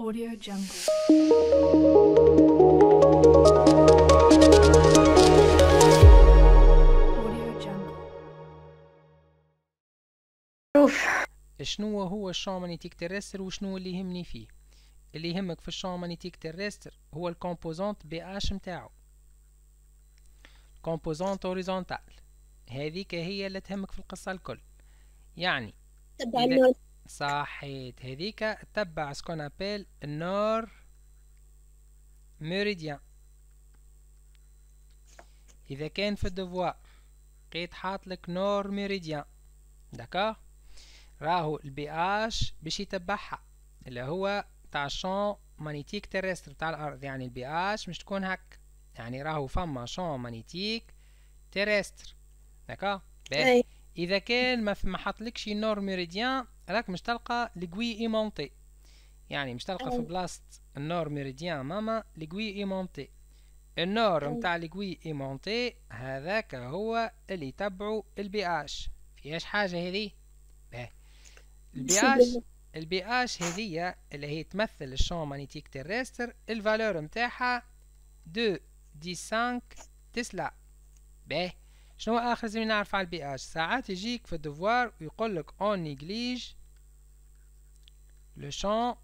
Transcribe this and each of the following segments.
Audio Jungle. شنو هو الشامانيتيك تيرستر وشنو اللي يهمني فيه اللي يهمك في الشامانيتيك تيرستر هو الكومبوزونت بي اش نتاعو كومبوزونت اوريزونتال هذيك هي اللي تهمك في القصة الكل يعني صحيت هذيك تبع سكون ابيل النور ميريديان اذا كان في الدفوار لقيت حاطلك نور ميريديان داكور راهو البي اش باش يتبعها اللي هو تاع شون مانيتيك تيرستر تاع الارض يعني البي اش مش تكون هك يعني راهو فما شون مانيتيك تيرستر داكور اذا كان ما حطلكش نور ميريديان راك مش تلقى اي مونتي يعني مش تلقى في بلاصة النور ميريديان ماما اي مونتي النور نتاع متاع اي مونتي هذاك هو اللي تبعو البي اش فيهاش حاجة هذي باه البي اش البي اش هذية اللي هي تمثل الشون مانيتيك تيرستر الفالور نتاعها دو دي سانك تسلا باه شنو اخر زي نعرف على البي اش ساعات يجيك في الدفوار ويقولك اون نيجليج لو شون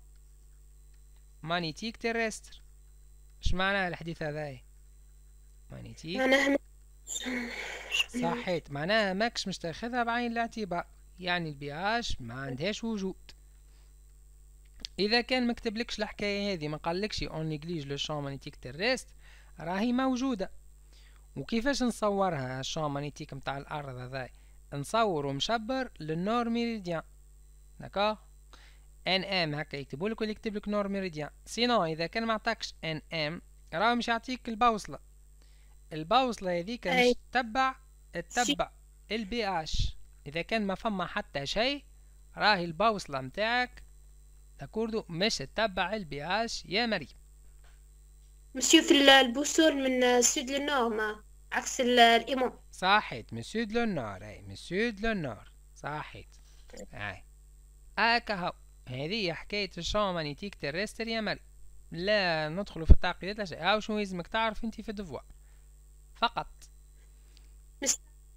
مانيتيك تيرستر اش معنى الحديث هذايا مانيتيك معناها صحيت معناها ماكش مش تاخذها بعين الاعتبار يعني اش ما عندهاش وجود اذا كان ما كتبلكش الحكايه هذه ما قالكش اون نيغليج لو شون مانيتيك تيرست راهي موجوده وكيفاش نصورها الشون مانيتيك متاع الارض هذايا نصورو مشبر للنور ميريديان داكوغ ان ام هكا يكتبوا لك ولا يكتب لك نور ميريديان سينو اذا كان ما عطاكش ان ام راه مش يعطيك البوصله البوصله هذيك مش تتبع تتبع البي اش اذا كان ما فما حتى شيء راهي البوصله نتاعك داكوردو مش تتبع البي اش يا مريم مسيو في البوسول من السود لنور ما عكس الايمون صحيت من السود لنور اي من السود لنور صحيت اي هكا هو هذه حكاية الشامانيتيك تيرستر يا مريم لا ندخل في التعقيدات لا شيء هاو شنو يلزمك تعرف انت في الدفوع فقط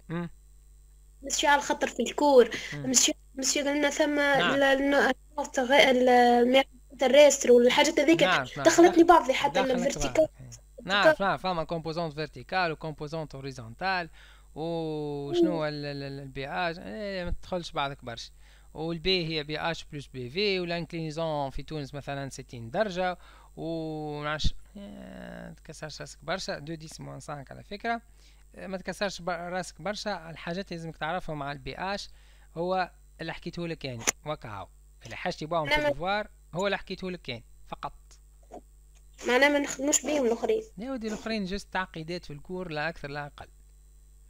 مم. مش على الخطر في الكور مش مش قلنا ثم نعم. الترستر والحاجات هذيك نعم، نعم. دخلت لي بعض حتى الفيرتيكال نعرف نعرف فما كومبوزونت فيرتيكال وكومبوزونت هوريزونتال وشنو البياج ما تدخلش بعضك برشا والبي هي بي اتش بلس بي في والانكلينيزون في تونس مثلا ستين درجة معش تكسرش راسك برشا دو ديس موان سانك على فكرة ما تكسرش راسك برشا الحاجات اللي لازمك تعرفهم مع البي اش هو اللي حكيته لك يعني وكاو اللي حاجتي بهم في نعم. الدوار هو اللي حكيته لك يعني فقط معناه ما نخدموش بيهم الاخرين يا ودي الاخرين جست تعقيدات في الكور لا اكثر لا اقل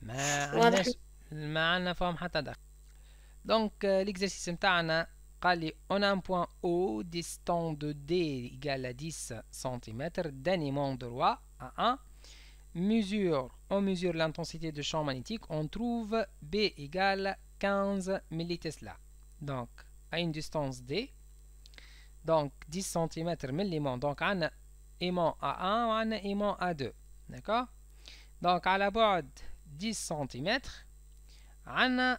ما عندناش ما عندنا فهم حتى دخل Donc euh, l'exercice est on a un point O distance de D égale à 10 cm d'un aimant droit à 1 mesure, on mesure l'intensité de champ magnétique, on trouve B égale 15 millitesla. Donc, à une distance D, donc 10 cm milliment, donc un aimant à 1, un aimant à 2. D'accord Donc, à la boîte, 10 cm, un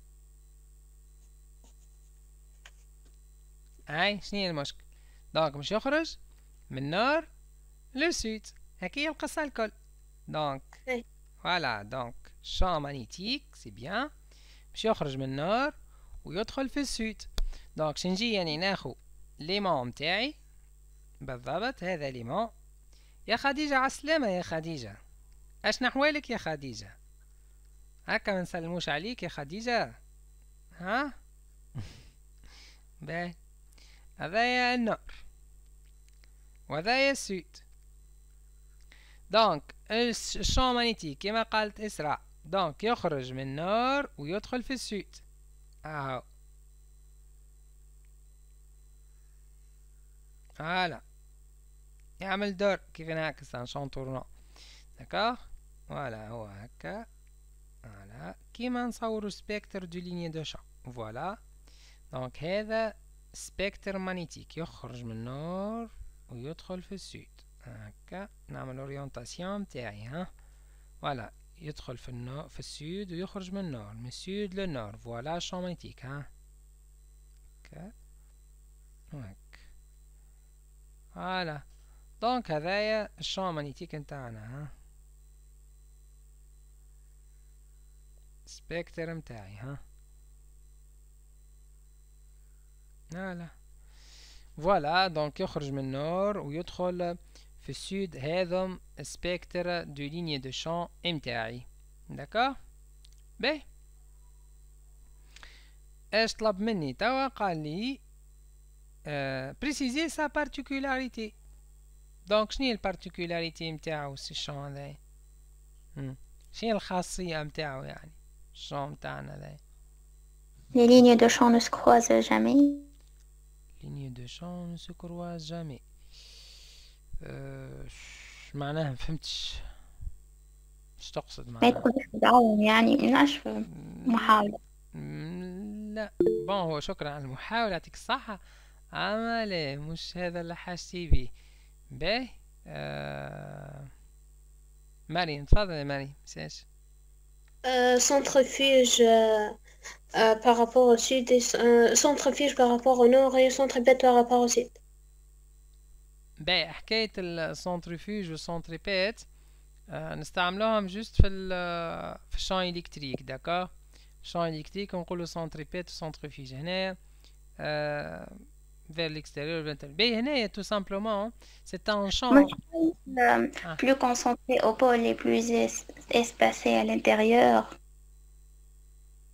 هاي شنو هي المشكل دونك مش يخرج من نار لو سود هيك هي القصة الكل دونك فوالا دونك champ مانيتيك سي بيان باش يخرج من النار ويدخل في السود دونك شنجي يعني ناخو ليمون متاعي بالضبط هذا ليمون يا خديجة عالسلامة يا خديجة اش نحوالك يا خديجة هكا ما نسلموش عليك يا خديجة ها باهي هذايا النار وهذايا السود دونك الشون مانيتي كما قالت إسراء دونك يخرج من النار ويدخل في السود اهو فوالا يعمل دور كيف نعكس عن شون تورنو داكوغ فوالا هو هكا فوالا كيما نصورو سبيكتر دو ليني دو شون فوالا دونك هذا سبكتر مانيتيك يخرج من النور ويدخل في السود هكا نعمل اورينتاسيون تاعي ها فوالا يدخل في النور في السود ويخرج من النور من السود للنور فوالا شون مانيتيك ها هكا هك فوالا دونك هذايا الشون مانيتيك نتاعنا ها سبكتر نتاعي ها voilà donc il du nord et il sud spectre de lignes de champ d'accord B est préciser sa particularité donc شنو particularité نتاعو ce champ Quelle les lignes de champ ne se croisent jamais lignes دو شون ne se croisent jamais اش معناها ما فهمتش اش تقصد معناها يكونش دعوهم يعني مناش محاولة لا بون هو شكرا على المحاولة يعطيك الصحة اما لا مش هذا اللي حاجتي بيه باهي مريم تفضلي مريم ساش ماريم مساج سنترفيج Euh, par rapport au sud et euh, par rapport au nord et centre par rapport au sud. Ben, quest le centrifuge ou centripète? Nous euh, avons juste dans le champ électrique, d'accord? Champ électrique, on dit le centripète ou centrifuge vers l'extérieur. Ben, tout simplement, c'est un champ. Ah. plus concentré au pôle et plus espacé à l'intérieur.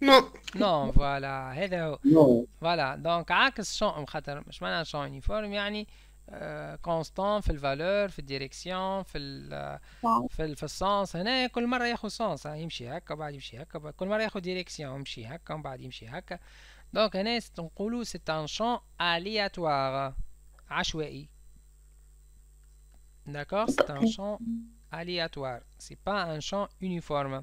Non. voilà. Hello. Voilà. Donc, hein, je m'en uniforme, il y euh, constant, valeur, direction, le Il y a un sens. Il y a un sens. Il y a une direction. Il y a Donc, hein, hein, c'est un champ aléatoire. D'accord C'est un champ aléatoire. Ce n'est pas un champ uniforme.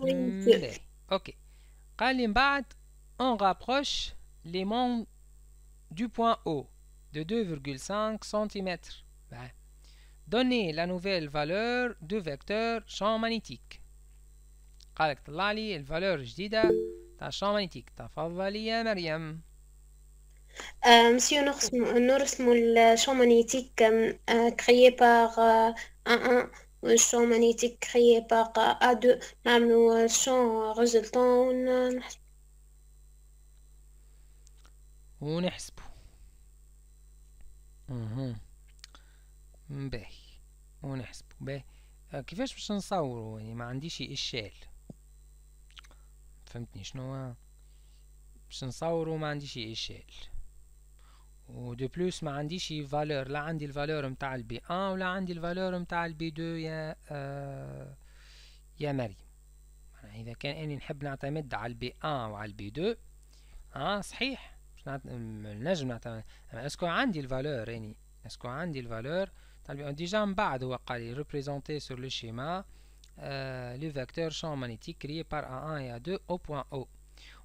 Mmh. OK. on rapproche les membres du point O de 2,5 cm. Donnez la nouvelle valeur du vecteur champ magnétique. قالك طلع لي الفالور du تاع magnétique? مانيتيك تفضلي يا مريم Monsieur, nous rassemblons le champ magnétique euh, créé par euh, un, Mhm. Eh, un champ magnétique باقا ادو نعملو شون نعملوا الشون ريزلتون ونحسبو ونحسبو اها باهي ونحسبو باهي كيفاش باش نصورو يعني ما عنديش اشال فهمتني شنو باش نصورو ما عنديش اشال De plus, je vais vous donner une valeur. La valeur est B1 ou la valeur est B2 Il y a Marie. Je vais vous donner une valeur B1 ou B2. C'est ça. Je vais vous donner une valeur. Est-ce qu'il y a une valeur Déjà, en bas, je vais vous représenter sur le schéma euh, le vecteur champ magnétique créé par A1 et A2 au point O.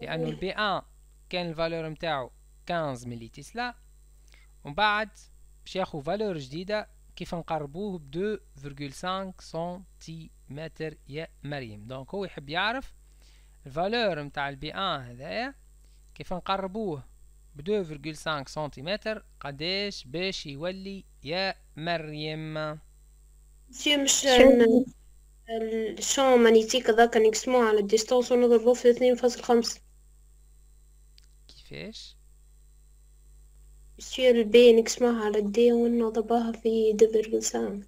لانه البي 1 كان الفالور نتاعو 15 ملي تسلا ومن بعد باش ياخذ فالور جديده كيف نقربوه ب 2.5 سنتيمتر يا مريم دونك هو يحب يعرف الفالور نتاع البي 1 هذايا كيف نقربوه ب 2.5 سنتيمتر قداش باش يولي يا مريم سي مش الشون مانيتيك ذاك نقسموه على الديستانس ونضربوه في 2.5 في ايش سير البين اسمها على الدي وانه ضباها في دبر لسان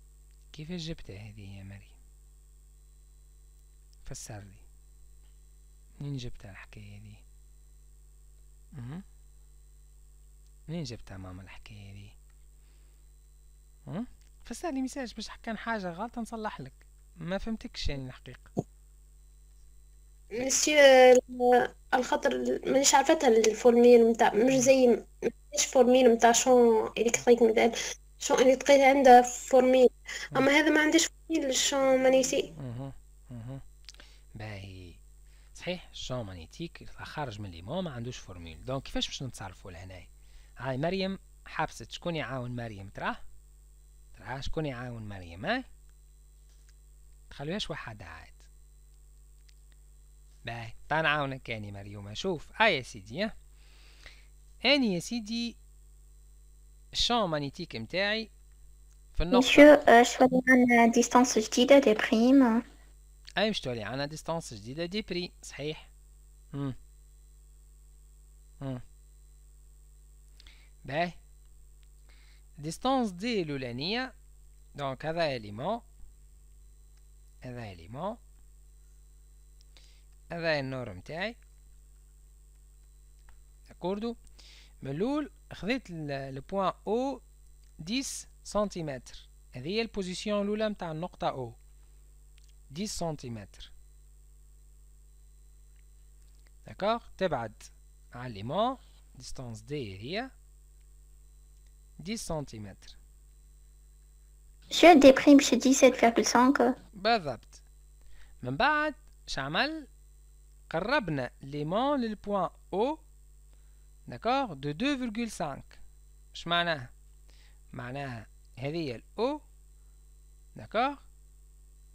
كيفاش جبتها هذه يا مريم فسر لي منين جبتها الحكاية دي م أه؟ منين جبتها ماما الحكاية دي أه؟ فسر لي مساج باش كان حاجة غلطة نصلح لك ما فهمتكش يعني الحقيقة مسيو euh, الخطر مانيش عرفتها الفورميل نتاع مش زي مش فورميل نتاع شون الكتريك مثال شون الكتريك عنده فورميل اما هذا ما عندهش فورميل شون مانيتي باهي صحيح شون مانيتيك خارج من ليمون ما عندوش فورميل دونك كيفاش باش نتصرفوا لهنايا هاي مريم حبست شكون يعاون مريم تراه تراه شكون يعاون مريم ها تخليهاش وحدها عاد Bah, t'en as un qui est Mario Machouf. Aïe, si dit, hein. dit, champ magnétique MTI. Monsieur, euh, je distance, je dis des primes. la distance, je dis C'est vrai. Bah, distance de Donc, avec l'élément. Avec l'élément. Il D'accord? Mais le point o 10 cm. Et position de l'autre, il y le 10 cm. D'accord? Il aliment. distance D 10 cm. Je déprime, je dis 7,5. Bien. Je vais vous chamal, قربنا ليمون للبوان O داكوغ دو 2,5 اش معناها معناها هذه الأو داكوغ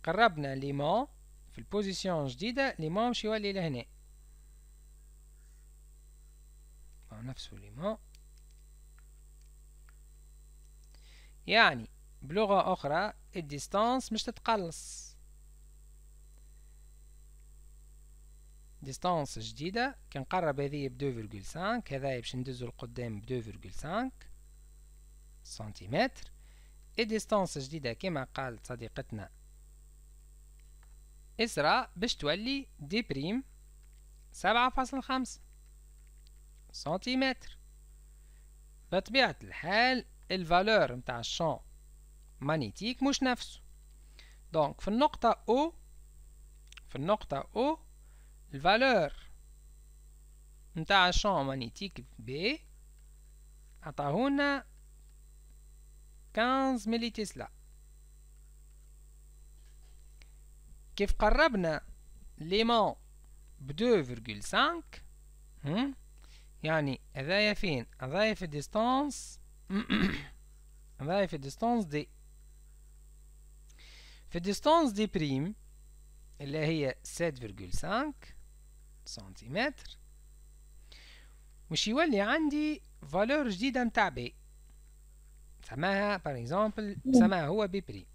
قربنا ليمون في البوزيسيون جديدة ليمون باش يولي لهنا نفسه ليمون يعني بلغة أخرى الديستانس مش تتقلص ديستانس جديدة كنقرب هذه ب 2.5 هذايا باش ندوزو لقدام ب 2.5 سنتيمتر اي ديستانس جديدة كما قالت صديقتنا إسراء باش تولي دي بريم سبعة فاصل خمسة سنتيمتر بطبيعة الحال الفالور متاع الشون مانيتيك مش نفسه دونك في النقطة O في النقطة O الفالور نتاع الشون مانيتيك بي عطاهولنا 15 ملي تسلا كيف قربنا ليمون ب 2.5 يعني هذايا فين هذايا في الديستانس هذايا في الديستانس دي في الديستانس دي بريم اللي هي 7.5 سنتيمتر مش يولي عندي فالور جديدة متاع بي سماها بار اكزومبل سماها هو بي بري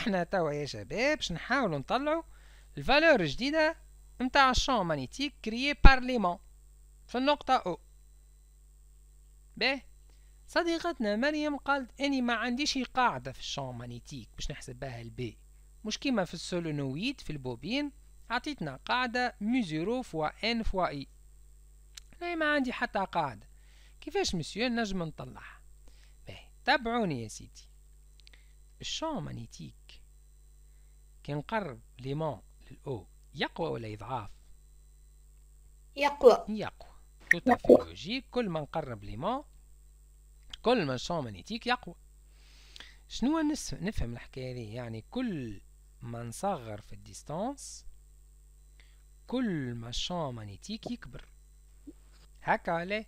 احنا توا يا شباب باش نحاولوا نطلعوا الفالور الجديدة متاع الشون مانيتيك كريي بار ليمون في النقطة او باهي صديقتنا مريم قالت اني ما عنديش قاعدة في الشون مانيتيك باش نحسب بها البي مش كيما في السولونويد في البوبين عطيتنا قاعدة مو فوا ان فوا اي أنا ما عندي حتى قاعدة كيفاش مسيو نجم نطلعها باهي تابعوني يا سيدي الشون مانيتيك كي نقرب ليمون للأو يقوى ولا يضعاف يقوى يقوى توتا في كل ما نقرب ليمون كل ما الشون مانيتيك يقوى شنو نفهم الحكاية يعني كل ما نصغر في الديستانس كل ما الشان مانيتيك يكبر هكا عليه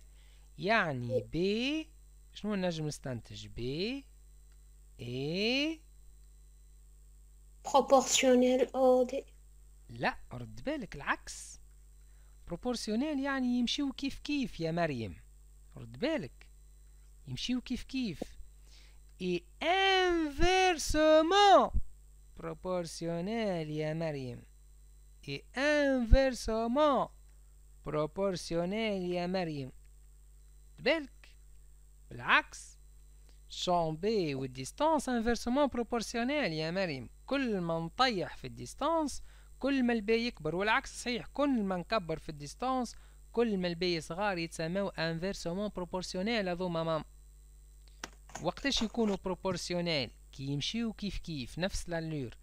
يعني بي شنو نجم نستنتج بي اي بروبورسيونيل او دي لا رد بالك العكس بروبورسيونيل يعني يمشيو كيف كيف يا مريم رد بالك يمشيو كيف كيف اي انفيرسومون بروبورسيونيل يا مريم et inversement proportionnel يا مريم بالك بالعكس شون بي والديستانس انفيرسومون بروبورسيونيل يا مريم كل ما نطيح في الديستانس كل ما البي يكبر والعكس صحيح كل ما نكبر في الديستانس كل ما البي صغار يتسموا انفيرسومون بروبورسيونيل هذوما مام وقتاش يكونوا بروبورسيونيل كي يمشيو كيف كيف نفس لالور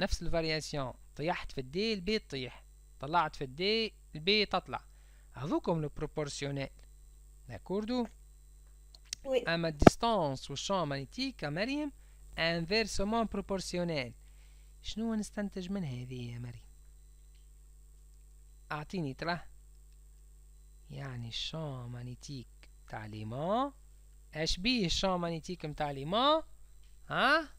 نفس الفارياسيون طيحت في الدي البي تطيح طلعت في الدي البي تطلع هذوكم لو بروبورسيونيل داكوردو وي اما الديستانس والشون مانيتيك يا مريم انفيرسومون بروبورسيونيل شنو نستنتج من هذه يا مريم اعطيني تراه يعني الشون مانيتيك تاع ليمون اش بيه الشون مانيتيك تاع ليمون ها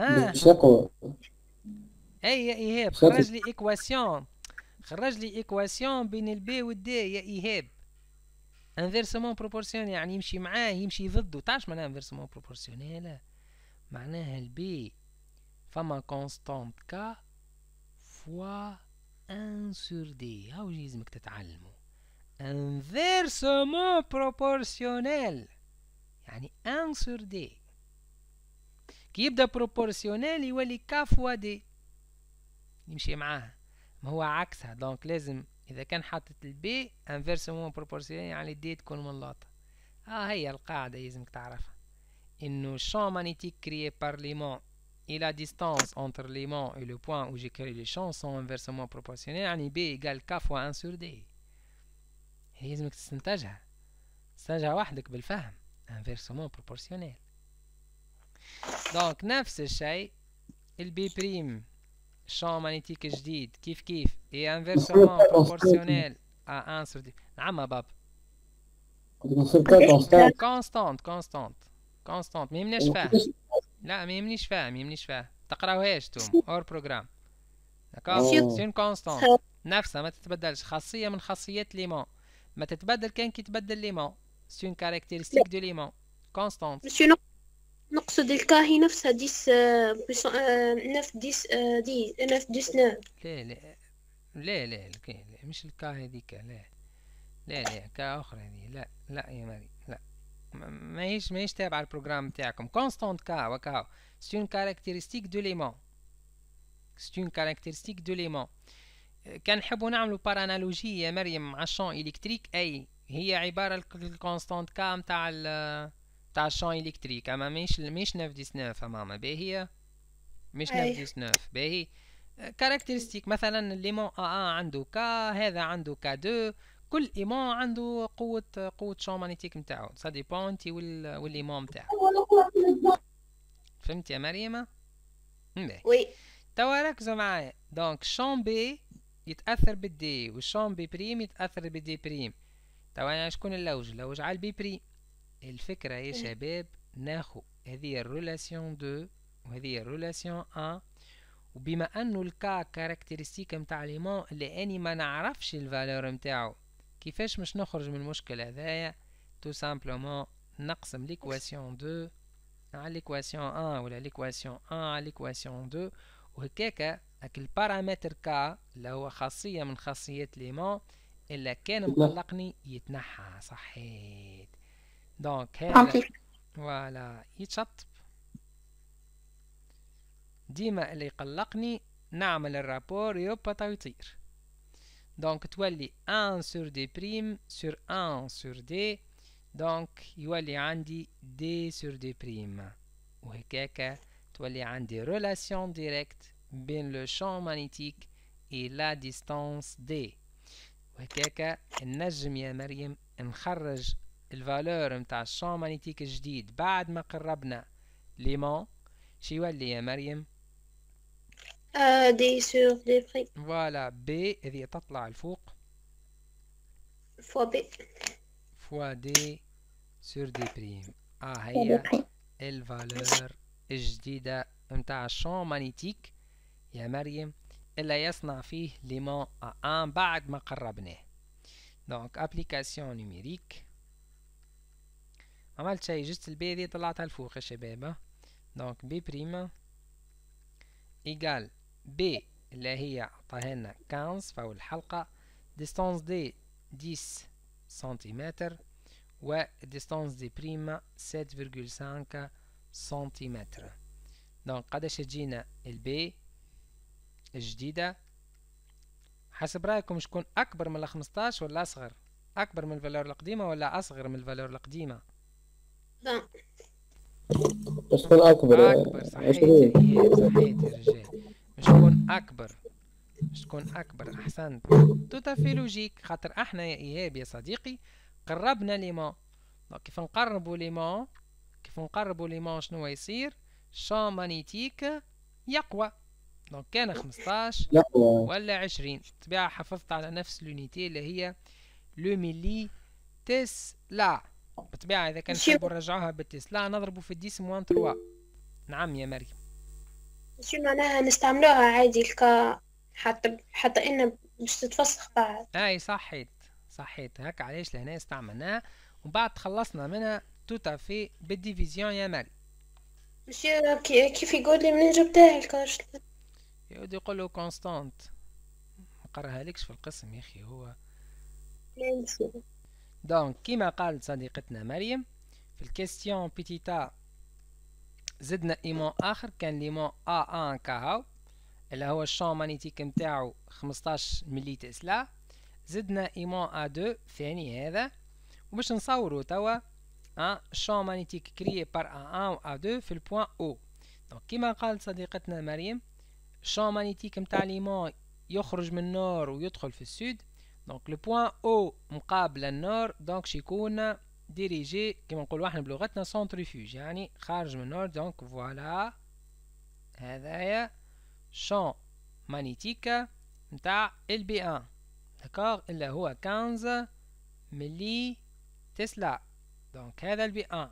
ها euh, اي يا ايهاب خرج لي ايكواسيون خرج لي ايكواسيون بين البي والدي يا ايهاب انفيرسمون بروبورسيون يعني يمشي معاه يمشي ضده تعرف معناها انفيرسمون بروبورسيونيل معناها البي فما كونستانت كا فوا ان سور دي هاو يلزمك تتعلمو انفيرسمون بروبورسيونيل يعني ان سور دي كي يبدا بروبورسيونيل يولي كا فوا دي يمشي معاها ما هو عكسها دونك لازم اذا كان حاطط البي انفيرسمون بروبورسيونيل يعني دي تكون منلاطه ها آه هي القاعده لازمك تعرفها انه الشان مانيتيك كريي بار ليمون et la distance entre l'aimant et لو بوين او جي كري لي شون سون انفيرسمون proportionnels يعني بي ايغال ك فوا 1 سور D لازمك تستنتجها تستنتجها وحدك بالفهم انفيرسمون proportionnel دونك نفس الشيء البي بريم شون مانيتيك جديد كيف كيف اي انفيرسومون بروبورسيونيل ا ان سور دي نعم باب كونستانت كونستانت كونستانت ما منيش فاهم لا ما منيش فاهم ما منيش فاهم تقراوهاش توم اور بروجرام داكور سي ان كونستانت نفسها ما تتبدلش خاصيه من خاصيات ليمون ما تتبدل كان كي تبدل ليمون سي ان كاركتيرستيك دو ليمون كونستانت نقصد الكاهي نفسها ديس آه، آه، نف ديس آه، دي نف ديس لا لا لا لا مش الكاهي ديك لا لا لا كا اخرى هذه لا لا يا ماري لا ما هيش ما هيش تابع البروغرام تاعكم كونستانت كا وكاو سي اون كاركتيرستيك دو ليمون سي اون كاركتيرستيك دو ليمون كان نحبوا نعملوا بارانالوجي يا مريم مع الشون الكتريك اي هي عبارة الكونستانت كا نتاع تاع الشون الكتريك اما ماهيش ماهيش مش 9 امامها باهية مش 9 باهي كاركتيرستيك مثلا ليمون ا آه عنده كا هذا عنده كا دو كل ايمون عنده قوه قوه شون مانيتيك نتاعو سا ديبون انت والايمون نتاعك فهمت يا مريم وي توا ركزوا معايا دونك شون بي يتاثر بالدي والشون بي بريم يتاثر بالدي بريم توا شكون اللوج اللوج على البي بريم الفكرة يا إيه. شباب ناخد هذه الرولاسيون دو وهذه الرولاسيون ان وبما انه الكا كاركتيرستيك متاع ليمون اللي اني ما نعرفش الفالور متاعو كيفاش مش نخرج من المشكل هذايا تو سامبلومون نقسم ليكواسيون دو على ليكواسيون ان ولا ليكواسيون ان على ليكواسيون دو وهكاكا هاك البارامتر كا اللي هو خاصية من خاصيات ليمون إلا كان مقلقني يتنحى صحيت Donc, elle, voilà, يتشطب. ديما le rapport et rapport. يبطا ويطير. Donc, as 1 sur D prime sur 1 sur D. Donc, tu andi D sur D prime. as as andi relation directe entre le champ magnétique et la distance D. وهكاكا نجم يا en نخرج الفالور متاع الشان مانيتيك الجديد بعد ما قربنا ليمون شي يولي يا مريم آه دي سور دي بري فوالا بي هذه تطلع الفوق فوا بي فوا دي سور دي بريم اه هي الفالور الجديدة متاع الشان مانيتيك يا مريم إلا يصنع فيه ليمون أ آن بعد ما قربناه دونك ابليكاسيون نميريك عملت شيء جست البي دي طلعتها لفوق يا شباب دونك بي بريما ايجال بي اللي هي عطاها لنا 15 فوق الحلقة ديستانس دي 10 سنتيمتر و ديستانس دي بريما 7.5 سنتيمتر دونك قداش تجينا البي الجديدة حسب رايكم شكون اكبر من ال 15 ولا اصغر اكبر من الفالور القديمة ولا اصغر من الفالور القديمة باش تكون اكبر اكبر صحيح تكون اكبر باش تكون اكبر احسنت توتافي لوجيك خاطر احنا يا ايهاب يا صديقي قربنا ليمون كيف نقربوا ليمون كيف نقربوا ليمون شنو يصير شان مانيتيك يقوى دونك كان 15 ولا 20 بالطبيعه حافظت على نفس لونيتي اللي هي لو ميلي تسلا بطبيعة إذا كان نحبو نرجعوها لا نضربو في الديس موان تروا نعم يا مريم شو معناها نستعملوها عادي الكا حتى حتى إن باش تتفسخ بعد أي صحيت صحيت هكا علاش لهنا استعملناها ومن بعد تخلصنا منها توتا في بالديفيزيون يا مريم مش كيف يقول لي منين جبتها الكاش يقعد يقول يقولوا كونستانت ما قراها لكش في القسم يا اخي هو دونك كيما قال صديقتنا مريم في الكيستيون بيتيتا زدنا ايمون اخر كان ليمون ا 1 كهو اللي هو الشون مانيتيك نتاعو 15 ملي تسلا زدنا ايمون ا 2 ثاني هذا وباش نصورو توا ان شون مانيتيك كريي بار ا 1 و ا 2 في البوان او دونك كيما قال صديقتنا مريم الشون مانيتيك نتاع ليمون يخرج من النور ويدخل في السود دونك لو بوان او مقابل النار دونك شيكون ديريجي كيما نقولوا احنا بلغتنا سونتريفيوج يعني خارج من النار دونك فوالا هذايا شون مانيتيك نتاع ال بي 1 داكوغ الا هو 15 ملي تسلا دونك هذا البي 1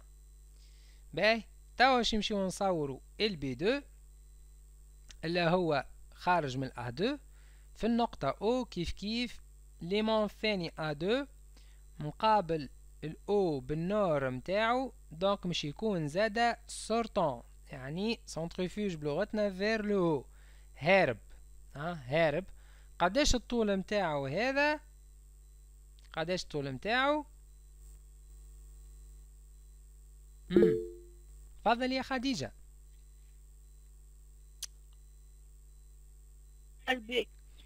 باهي توا باش نمشيو نصورو البي 2 الا هو خارج من الا 2 في النقطة او كيف كيف ليمون الثاني A2 مقابل الأو بالنور متاعو دونك مش يكون زادا سورتون يعني سنتريفيوج بلغتنا فير لو هارب ها هارب قداش الطول متاعو هذا قداش الطول متاعو تفضل يا خديجة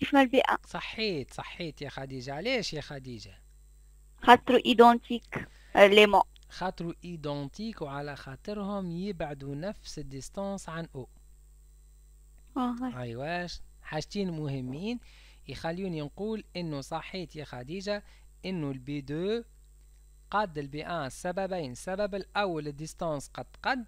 تشمل البيئة صحيت صحيت يا خديجة علاش يا خديجة خاطرو ايدونتيك آه، لي مو خاطرو ايدونتيك وعلى خاطرهم يبعدوا نفس الديستانس عن او اه ايوا حاجتين مهمين يخليوني نقول انه صحيت يا خديجة انه البي دو قد البي ان سببين سبب الاول الديستانس قد قد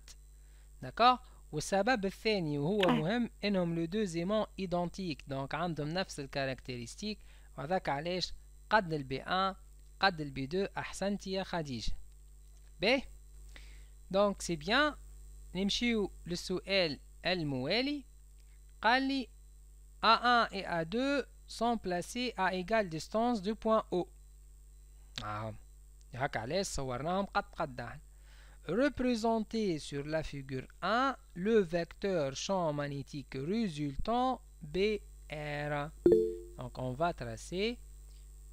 داكوغ والسبب الثاني وهو مهم انهم لو دوزيمون ايدونتيك دونك عندهم نفس الكاركتيرستيك وهذاك علاش قد b 1 قد البي 2 احسنت يا خديجه ب دونك سي بيان نمشيو للسؤال الموالي قال لي A1 et A2 sont placés à égale distance du point O représenter sur la figure 1 le vecteur champ magnétique résultant BR. Donc on va tracer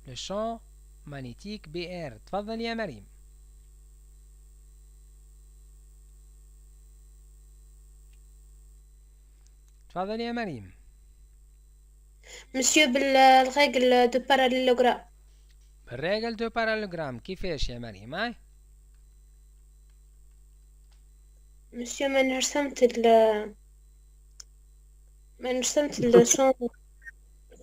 le champ magnétique BR. Tfadali Marim. Tfadali Marim. Monsieur, la règle de parallélogramme. Règle de parallélogramme, qui fait chez Marim, hein? مسيو من رسمت ال ما رسمت ال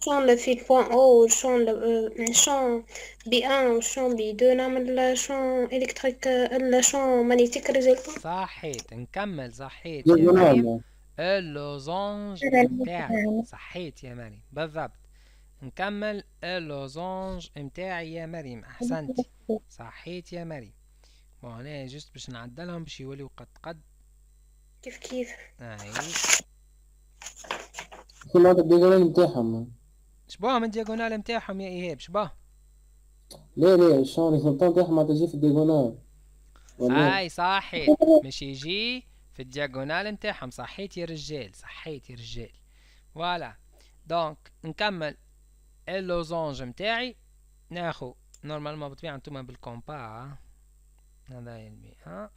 شون لا في بوان او شون لا شون بي ان شون بي دو نعمل شون الكتريك لا شون مانيتيك ريزلت صحيت نكمل صحيت يا نعم. مريم اللوزونج نتاعي نعم. صحيت يا مريم بالضبط نكمل اللوزونج نتاعي يا مريم احسنتي صحيت يا مريم بون هنا جست باش نعدلهم باش يوليو قد قد كيف كيف اي كل هذا الديجونال نتاعهم شباهم الديجونال نتاعهم يا ايهاب شباه ليه ليه شلون الخلطان نتاعهم ما تجي في الديجونال اي صحي مش يجي في الدياغونال نتاعهم صحيت يا رجال صحيت يا رجال فوالا دونك نكمل اللوزونج نتاعي ناخو نورمالمون بطبيعة نتوما بالكومبا هذا علمي ها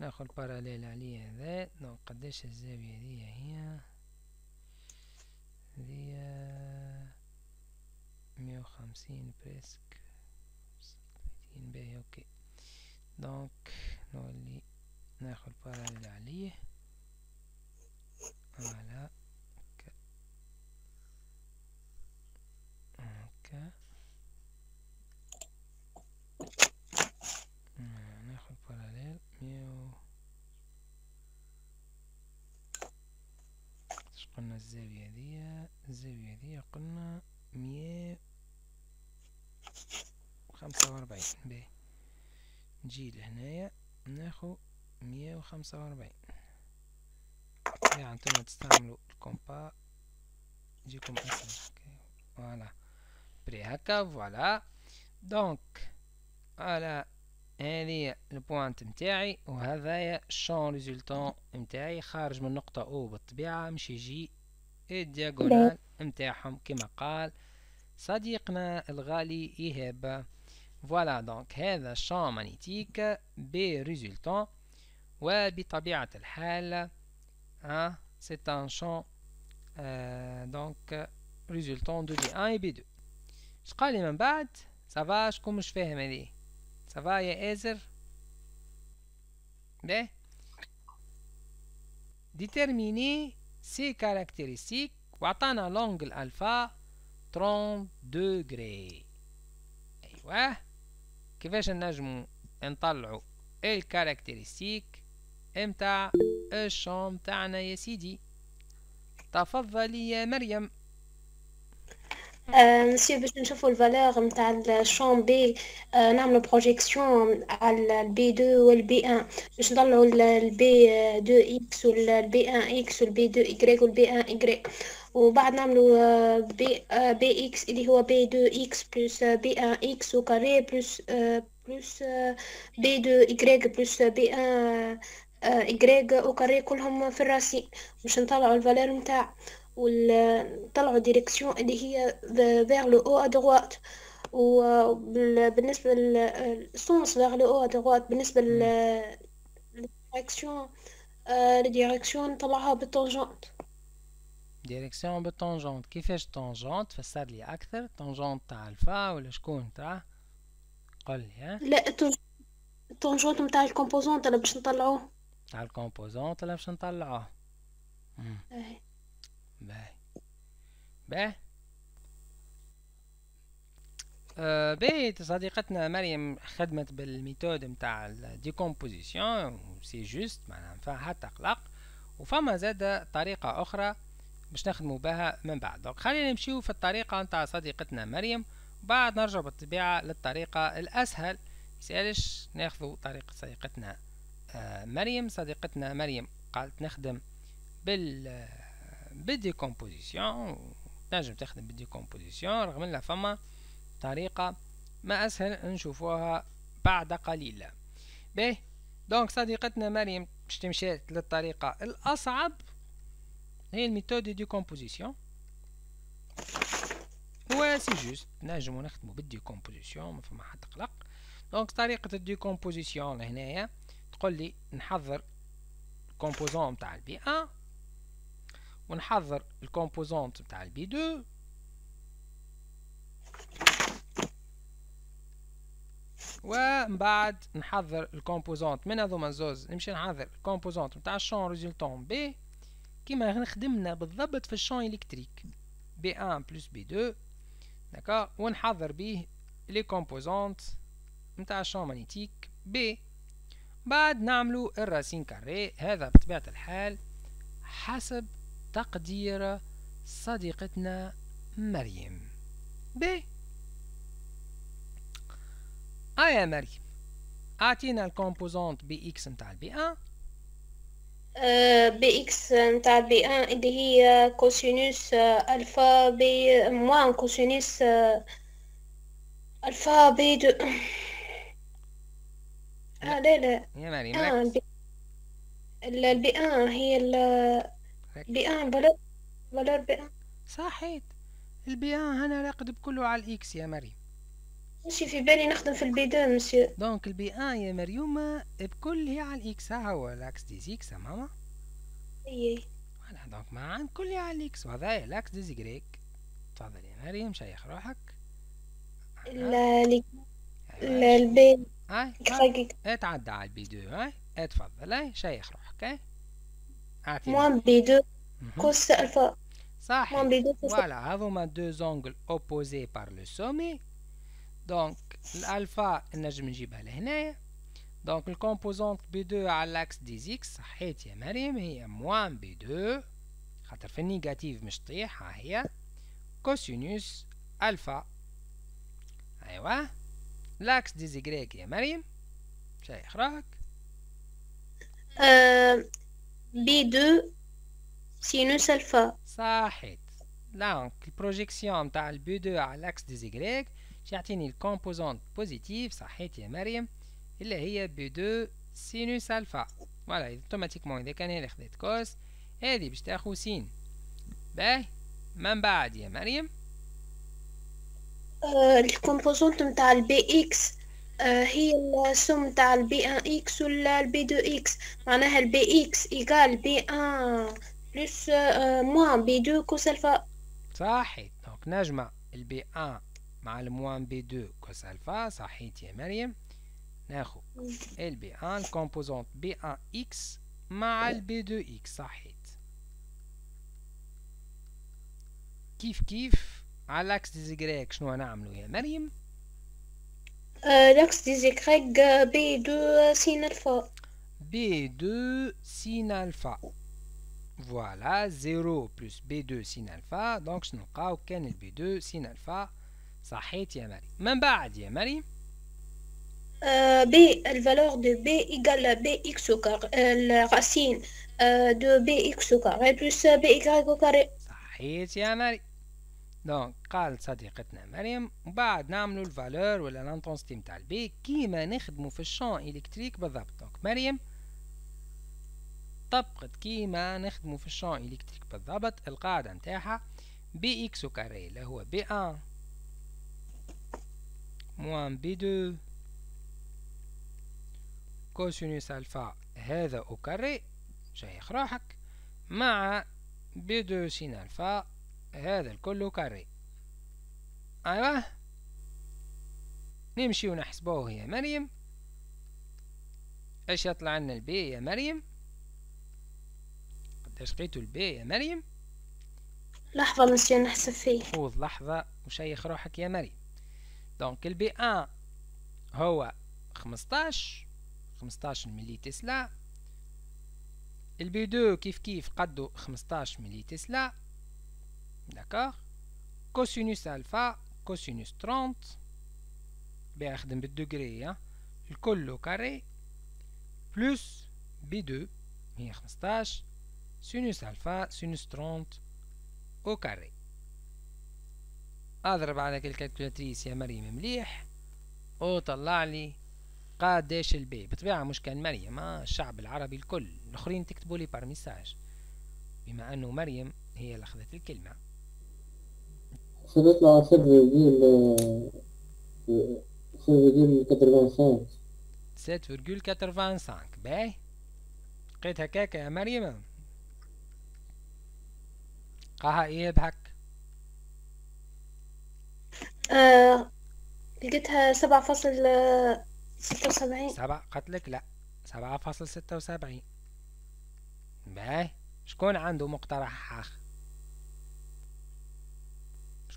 ناخد باراليل عليه هذا دونك قداش الزاوية دي هي دي مية وخمسين بريسك ثلاثين باهي اوكي دونك نولي ناخد باراليل عليه فوالا هكا هكا قلنا الزاوية دي الزاوية دي قلنا مية وخمسة وأربعين باهي نجي لهنايا ناخو مية وخمسة وأربعين يعني انتم تستعملوا الكومبا يجيكم اسهل فوالا بري هكا فوالا دونك فوالا هذه البوانت متاعي وهذايا شون ريزولتون متاعي خارج من نقطة او بالطبيعة مش يجي الدياغونال متاعهم كما قال صديقنا الغالي إيهاب فوالا دونك هذا شون مانيتيك بي ريزولتون وبطبيعة الحال ها سي ان شون دونك ريزولتون دو بي اي بي دو شقالي من بعد سافا شكون مش فاهم هذه Ça va, je ezer? De? Déterminer ces caractéristiques وعطانا لونجل الفا 30 دوغري ايوه كيفاش نجمو نطلعو الكاركتيرستيك امتع الشوم تاعنا يا سيدي تفضلي يا مريم نسيو باش نشوفوا الفالور نتاع الشون بي نعملوا بروجيكسيون على البي 2 والبي 1 باش نطلعوا البي 2 اكس والبي 1 اكس والبي 2 y والبي 1 y وبعد نعملوا بي بي اكس اللي هو بي 2 اكس بلس بي 1 اكس وكاري بلس بلس بي 2 y بلس بي 1 y وكاري كلهم في الراسي باش نطلعوا الفالور نتاع وطلعوا ديريكسيون اللي هي فيغ لو او ادروات وبالنسبة للسونس فيغ لو او ادروات بالنسبة للديريكسيون الديريكسيون طلعها بالتونجونت ديريكسيون بالتونجونت كيفاش تونجونت فسر لي اكثر تونجونت تاع الفا ولا شكون تاع قل لي ها لا التونجونت نتاع الكومبوزونت انا باش نطلعوه تاع الكومبوزونت انا باش نطلعوه اه. Bye. Bye. آه، بيت صديقتنا مريم خدمت بالميثود نتاع الديكومبوزيسيون سي جوست معناها ما حتى قلق وفما زاد طريقة أخرى باش نخدمو بها من بعد دونك خلينا نمشيو في الطريقة نتاع صديقتنا مريم وبعد نرجع بالطبيعة للطريقة الأسهل سالش ناخذو طريقة صديقتنا آه، مريم صديقتنا مريم قالت نخدم بال بالديكومبوزيسيون تنجم تخدم بالديكومبوزيسيون رغم لا فما طريقة ما اسهل نشوفوها بعد قليل به دونك صديقتنا مريم باش تمشي للطريقة الأصعب هي الميثود دي كومبوزيسيون هو سي جوست نجمو نخدمو بالدي كومبوزيسيون ما فما حتى قلق دونك طريقة الدي كومبوزيسيون لهنايا تقول لي نحضر كومبوزون تاع البيئة ونحضر الكومبوزونت بتاع البي 2 ومن بعد نحضر الكومبوزونت من هذوما زوز نمشي نحضر الكومبوزونت نتاع الشون ريزولتون بي كيما خدمنا بالضبط في الشون الكتريك بي 1 بلس بي 2 دكا ونحضر بيه لي كومبوزونت نتاع الشون مانيتيك بي بعد نعملو الراسين كاري هذا بطبيعة الحال حسب تقدير صديقتنا مريم ب اه يا مريم اعطينا الكومبوزونت بي اكس نتاع البي ان آه، بي اكس نتاع البي ان اللي هي كوسينوس الفا بي موان كوسينوس آه، الفا بي دو اه لا لا يا مريم آه، البي ان هي بيان بلد بلد بيان صحيت البيان هنا راقد بكله على الإكس يا مريم ماشي في بالي نخدم في البيدان مسيو دونك البي ان يا مريم بكل على الإكس ها هو الأكس دي زيكس ماما إي فوالا دونك معا كل على الإكس وهذا الأكس دي زيكريك تفضل يا مريم شيخ روحك لا لا البي اي طيب. إيه، تعدى على البي دو اي اتفضل إيه، اي شيخ روحك اي moins B2 cos alpha. voilà, avons deux angles opposés par le sommet. Donc, l'alpha, donc le composante B2 à l'axe des X, c'est moins B2, négative, ah, cosinus alpha. Eh l'axe des Y, est بي دو سينوس الفا صحيت دونك البروجيكسيون تاع البي دو على الاكس دي زيغريك يعطيني الكومبوزونت بوزيتيف صحيت يا مريم اللي هي بي دو سينوس الفا فوالا اوتوماتيكمون اذا كان اللي خذيت كوس هذه باش تاخو سين باهي من بعد يا مريم الكومبوزونت نتاع البي اكس آه، هي السم تاع البي ان اكس ولا البي دو اكس معناها البي اكس ايكال بي ان بلس موان آه، بي دو كوس الفا صحيت دونك نجمع البي ان مع الموان بي دو كوس الفا صحيت يا مريم ناخو البي ان الكومبوزونت بي ان اكس مع البي دو اكس صحيت كيف كيف على الاكس ديزيكريك شنو نعملو يا مريم L'axe des Y, B2 sin alpha. B2 sin alpha. Voilà, 0 plus B2 sin alpha. Donc, je n'ai aucun B2 sin alpha. صحيت يا مريم. من بعد يا B, la valeur de B égale à BX au carré, euh, la racine euh, de BX au carré plus BY au carré. صحيت يا مريم. دونك قالت صديقتنا مريم بعد نعملو الفالور ولا لانتونسيتي نتاع البي كيما نخدمو في الشان الكتريك بالضبط دونك مريم طبقت كيما نخدمو في الشان الكتريك بالضبط القاعدة نتاعها بي اكس كاري اللي هو بي ان موان بي دو كوسينوس الفا هذا او كاري جاي روحك مع بي دو سين الفا هذا الكل كاري أيوة نمشي ونحسبوه يا مريم ايش يطلع لنا البي يا مريم قداش لقيتو البي يا مريم لحظة مشي نحسب فيه خذ لحظة وشيخ روحك يا مريم دونك البي ان هو خمسطاش خمسطاش ملي تسلا البي دو كيف كيف قدو خمسطاش ملي تسلا d'accord cosinus alpha cosinus 30 بيخدم بالدوغري الكل كاري بلس بي 2 هي 15 سينوس الفا سينوس 30 او كاري اضرب على الكالكولاتريس يا مريم مليح وطلع لي قاداش البي بطبيعة مش كان مريم آه الشعب العربي الكل الاخرين تكتبوا لي بار ميساج بما انه مريم هي اللي اخذت الكلمه سنطلع سر فيرجول سر فيرجول 85 سات باهي لقيت هكاك يا مريم قاها ايه يضحك آه لقيتها سبعة فاصل ستة وسبعين سبعة قتلك لا سبعة فاصل ستة وسبعين باهي شكون عنده مقترح آخر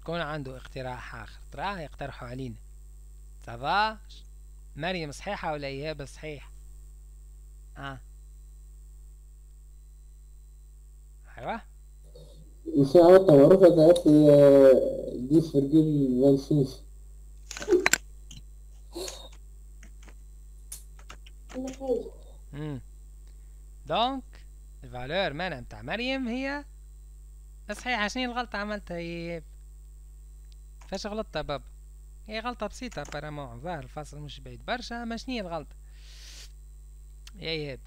شكون عنده اقتراح آخر تراه يقترحوا علينا صافا مريم صحيحة ولا إيهاب صحيح آه أيوا إيش عملت معروفة قالت لي دي فرجين مانسوش دونك الفالور مانا متاع مريم هي صحيحة شنو الغلطة عملتها إيهاب فاش غلطت بابا هي غلطة بسيطة بارامون ظاهر الفاصل مش بعيد برشا ما شنيا الغلطة يا ايهاب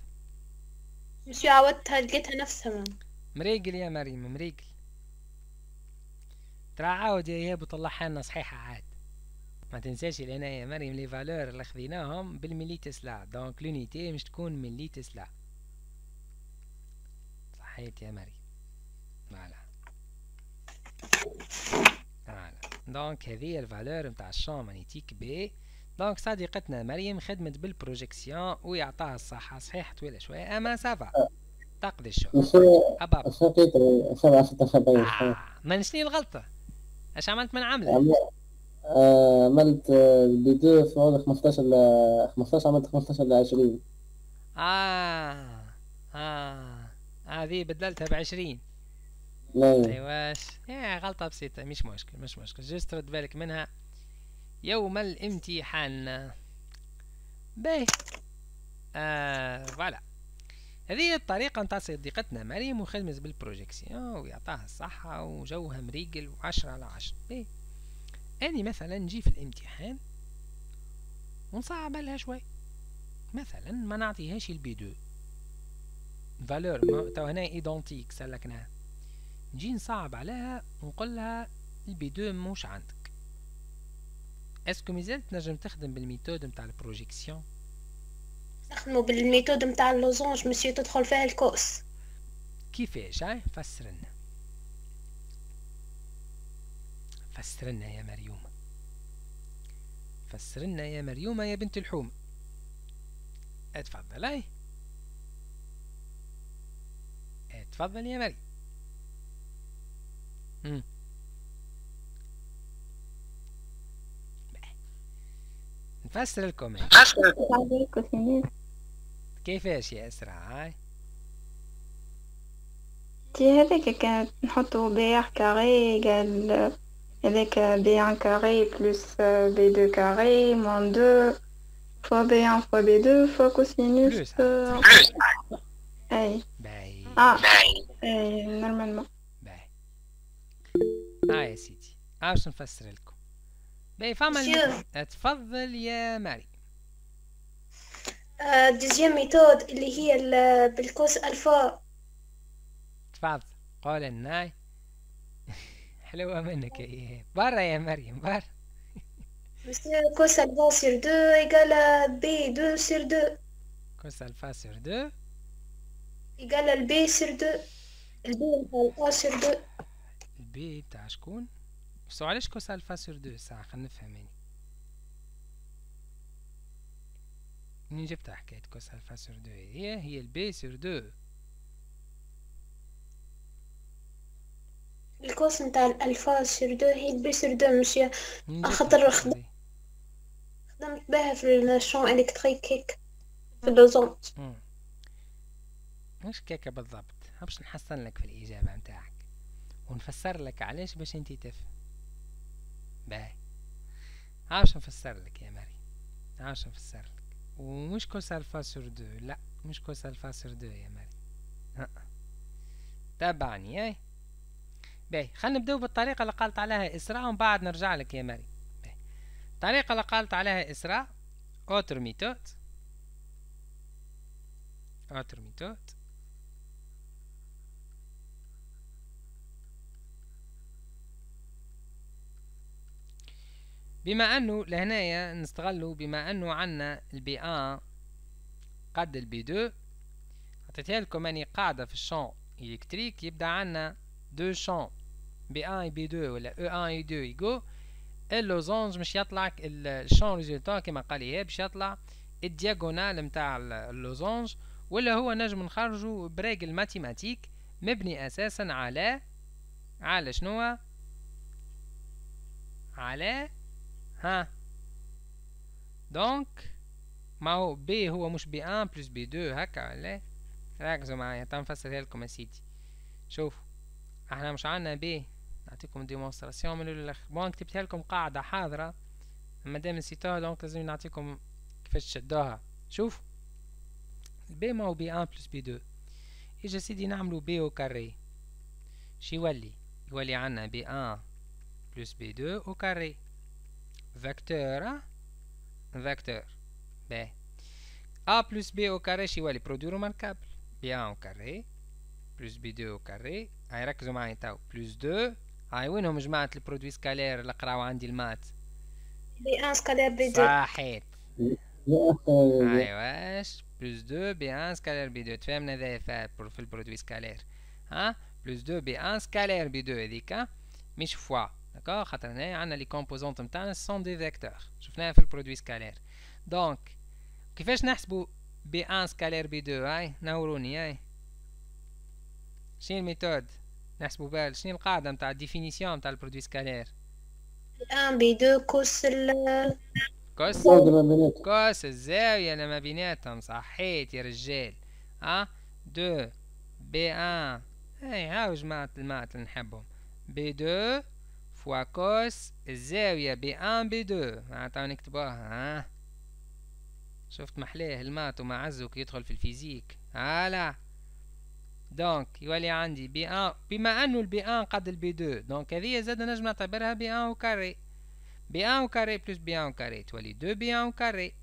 مش عودتها لقيتها نفسها مريقل يا مريم مريقل ترى عاود يا ايهاب وطلعها لنا صحيحة عاد ما تنساش لهنا يا مريم لي فالور اللي خذيناهم بالملي تسلع دونك لونيتي مش تكون ملي تسلع صحيت يا مريم فوالا فوالا دونك هذه هي الفالور نتاع الشون مانيتيك بي دونك صديقتنا مريم خدمت بالبروجيكسيون ويعطاها الصحه صحيح طويله شويه اما سافا أه. تقضي الشغل اباب آه. من شني الغلطه اش عملت من عمله عملت آه، بدو في عمر 15 ل 15 عملت 15 ل 20 اه اه هذه بدلتها ب 20 طيب، ايواش يا غلطه بسيطه مش مشكل مش مشكل جست رد بالك منها يوم الامتحان باهي آه فوالا هذه الطريقة نتاع صديقتنا مريم وخدمت بالبروجيكسيون ويعطاها الصحة وجوها مريقل وعشرة على عشرة باهي أني مثلا نجي في الامتحان ونصعب لها شوي مثلا ما نعطيهاش البي دو فالور تو هنا ايدونتيك سلكناها نجي نصعب عليها ونقول لها البي دو عندك اسكو مازال تنجم تخدم بالميثود نتاع البروجيكسيون نخدمو بالميثود نتاع اللوزونج مسيو تدخل فيها الكوس كيفاش هاي فسر لنا فسر لنا يا مريوم فسر لنا يا مريومه يا بنت الحوم اتفضل هاي اتفضل يا مريم Mm. carré euh, avec euh, B1 carré plus euh, B2 carré 2 fois B1 fois B2 fois cosinus. Hein. Ben. Ah, ben. normalement. اه يا سيدي اه نفسر لكم باهي فما اتفضل يا ماري دوزيام آه، ميثود اللي هي بالكوس الفا تفضل قول الناي حلوة منك يا إيه. برا يا مريم برا كوس الفا سير دو إيقال بي دو سير دو كوس الفا سير دو إيقال البي سير دو البي الفا دو بي تاع شكون بصوا علاش كوس الفا سور دو ساعة خلنا نفهم يعني منين جبتها حكاية كوس الفا سور دو هي هي البي سور دو الكوس نتاع الالفا سور دو هي البي سور دو مش خاطر خدمت بها في الشون الكتريك هيك في اللوزون مش كيكة بالضبط باش نحسن لك في الإجابة نتاعك ونفسر لك علاش باش انت تفهم باهي عاش نفسر لك يا مريم عاش نفسر لك ومش كوس الفا سور دو لا مش كوس الفا سور دو يا مريم ها تابعني اي باهي خلينا نبداو بالطريقه اللي قالت عليها اسراء ومن بعد نرجع لك يا مريم باهي الطريقه اللي قالت عليها اسراء اوتر ميثود اوتر ميثود بما انه لهنايا نستغلو بما انه عندنا البي ان قد البي دو عطيتها لكم اني قاعده في الشون الكتريك يبدا عندنا دو شون بي اي بي 2 ولا او ان اي 2 يجو اللوزونج مش يطلع الشون ريزولتون كما قال هي باش يطلع الدياغونال نتاع اللوزونج ولا هو نجم نخرجو براجل الماتيماتيك مبني اساسا على على شنو على ها دونك ما هو بي هو مش بي ان بلس بي دو هكا ولا ركزوا معايا تنفسرها لكم يا سيدي شوفوا احنا مش عنا بي نعطيكم ديمونستراسيون من الاخر بون كتبتها لكم قاعدة حاضرة مادام نسيتوها دونك لازم نعطيكم كيفاش تشدوها شوفوا بي ما هو بي ان بلس بي دو اجا سيدي نعملو بي او كاري شي يولي يولي عنا بي ان بلس بي دو او كاري فيكتور فيكتور ب A plus B au carré شي يولي برودوي ريماركابل B1 au carré plus B2 au carré هاي ركزوا معايا تاو plus 2 هاي وينهم جماعة البرودوي سكالير اللي قراو عندي المات B1 سكالير B2 صحيت ايوا بلس 2 بي 1 سكالير بي 2 تفهمنا ذا في البرودوي سكالير ها بلس 2 بي 1 سكالير بي 2 هذيك مش فوا كا خاطر هنايا عندنا لي كومبوزونت نتاعنا سون دي فيكتور شفناها في البرودوي سكالير دونك كيفاش نحسبوا بي 1 سكالير بي 2 هاي نوروني هاي شنو الميثود نحسبوا بال شنو القاعده نتاع ديفينيسيون نتاع البرودوي سكالير 1 بي 2 كوس ال كوس كوس الزاويه اللي ما بيناتهم صحيت يا رجال ها 2 بي 1 هاي هاو جماعه المات اللي نحبهم بي 2 فوا كوس الزاوية بي ان بأن بدو معناتها نكتبوها ها شفت محلاه المات وما عزو كي يدخل في الفيزيك هلا دونك يولي عندي بي ان بما انو البي ان قد البي دو دونك هذه زادا نجم نعتبرها بي ان وكاري بي ان وكاري بلس بي ان وكاري تولي دو بي ان وكاري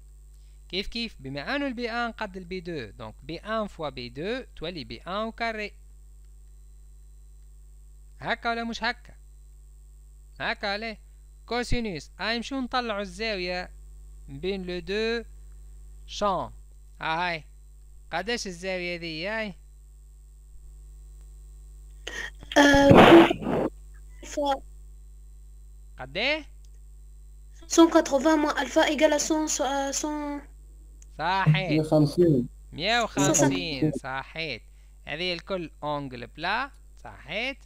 كيف كيف بما انو البي ان قد البي دو دونك بي ان فوا بي دو تولي بي ان وكاري هكا ولا مش هكا هاكا عليه كوسينوس هاي نمشيو نطلعو الزاوية بين لو دو شون هاي قداش الزاوية ذي هاي قد ايه 180 مو الفا ايجال 100 100 آه، صحيح 150 150 صحيت هذه الكل اونجل بلا صحيت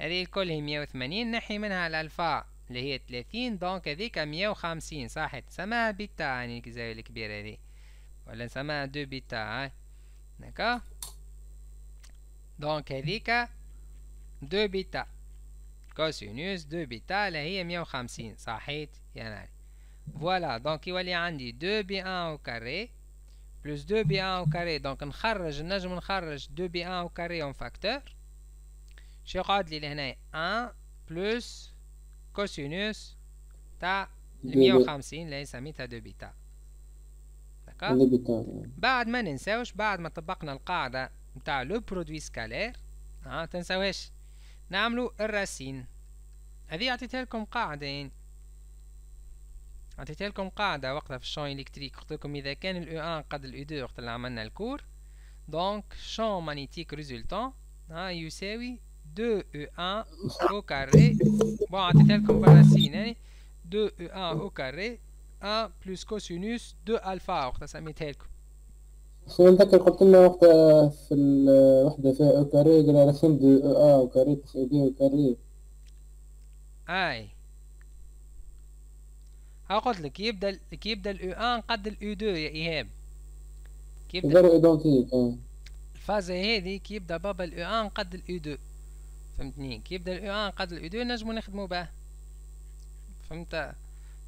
هذه الكل هي 180 نحي منها الألفا اللي هي 30 دونك هذيك 150 صح تسماها بيتا يعني الجزائر الكبيرة هذه ولا نسماها دو بيتا داكا دونك هذيك دو بيتا كوسينوس دو بيتا اللي هي 150 صحيت يا فوالا دونك يولي عندي دو بي ان او كاري بلوس دو بي ان او كاري دونك نخرج نجم نخرج دو بي ان او كاري اون فاكتور شقعد لي لهنا 1 بلس كوسينوس تاع 150 اللي سميتها دو بيتا بعد ما ننساوش بعد ما طبقنا القاعدة نتاع لو برودوي سكالير ها تنساوهاش نعملو الراسين هذه عطيتها لكم قاعدة يعني عطيتها لكم قاعدة وقتها في الشون إلكتريك قلت لكم إذا كان الـ 1 قد الـ 2 وقت اللي عملنا الكور دونك شون مانيتيك ريزولتون ها يساوي 2 1 e au carré bon عطيتها لكم برا la يعني 2 1 au carré 1 plus cosinus 2 ألفا وقتها سميتها tel. سؤال نذكر قلت لنا وقتها في الوحدة فيها أو كاري قال رسم دو أو آ أو كاري بس دي أو كاري أي ها قلت لك يبدا كي يبدا الأو أن قد الأو دو يا إيهاب كي الفازة هذي كي يبدا بابا الأو أن قد الأو دو فهمتني كي يبدا الاو ان قاد الاو دو نجمو نخدمو به فهمت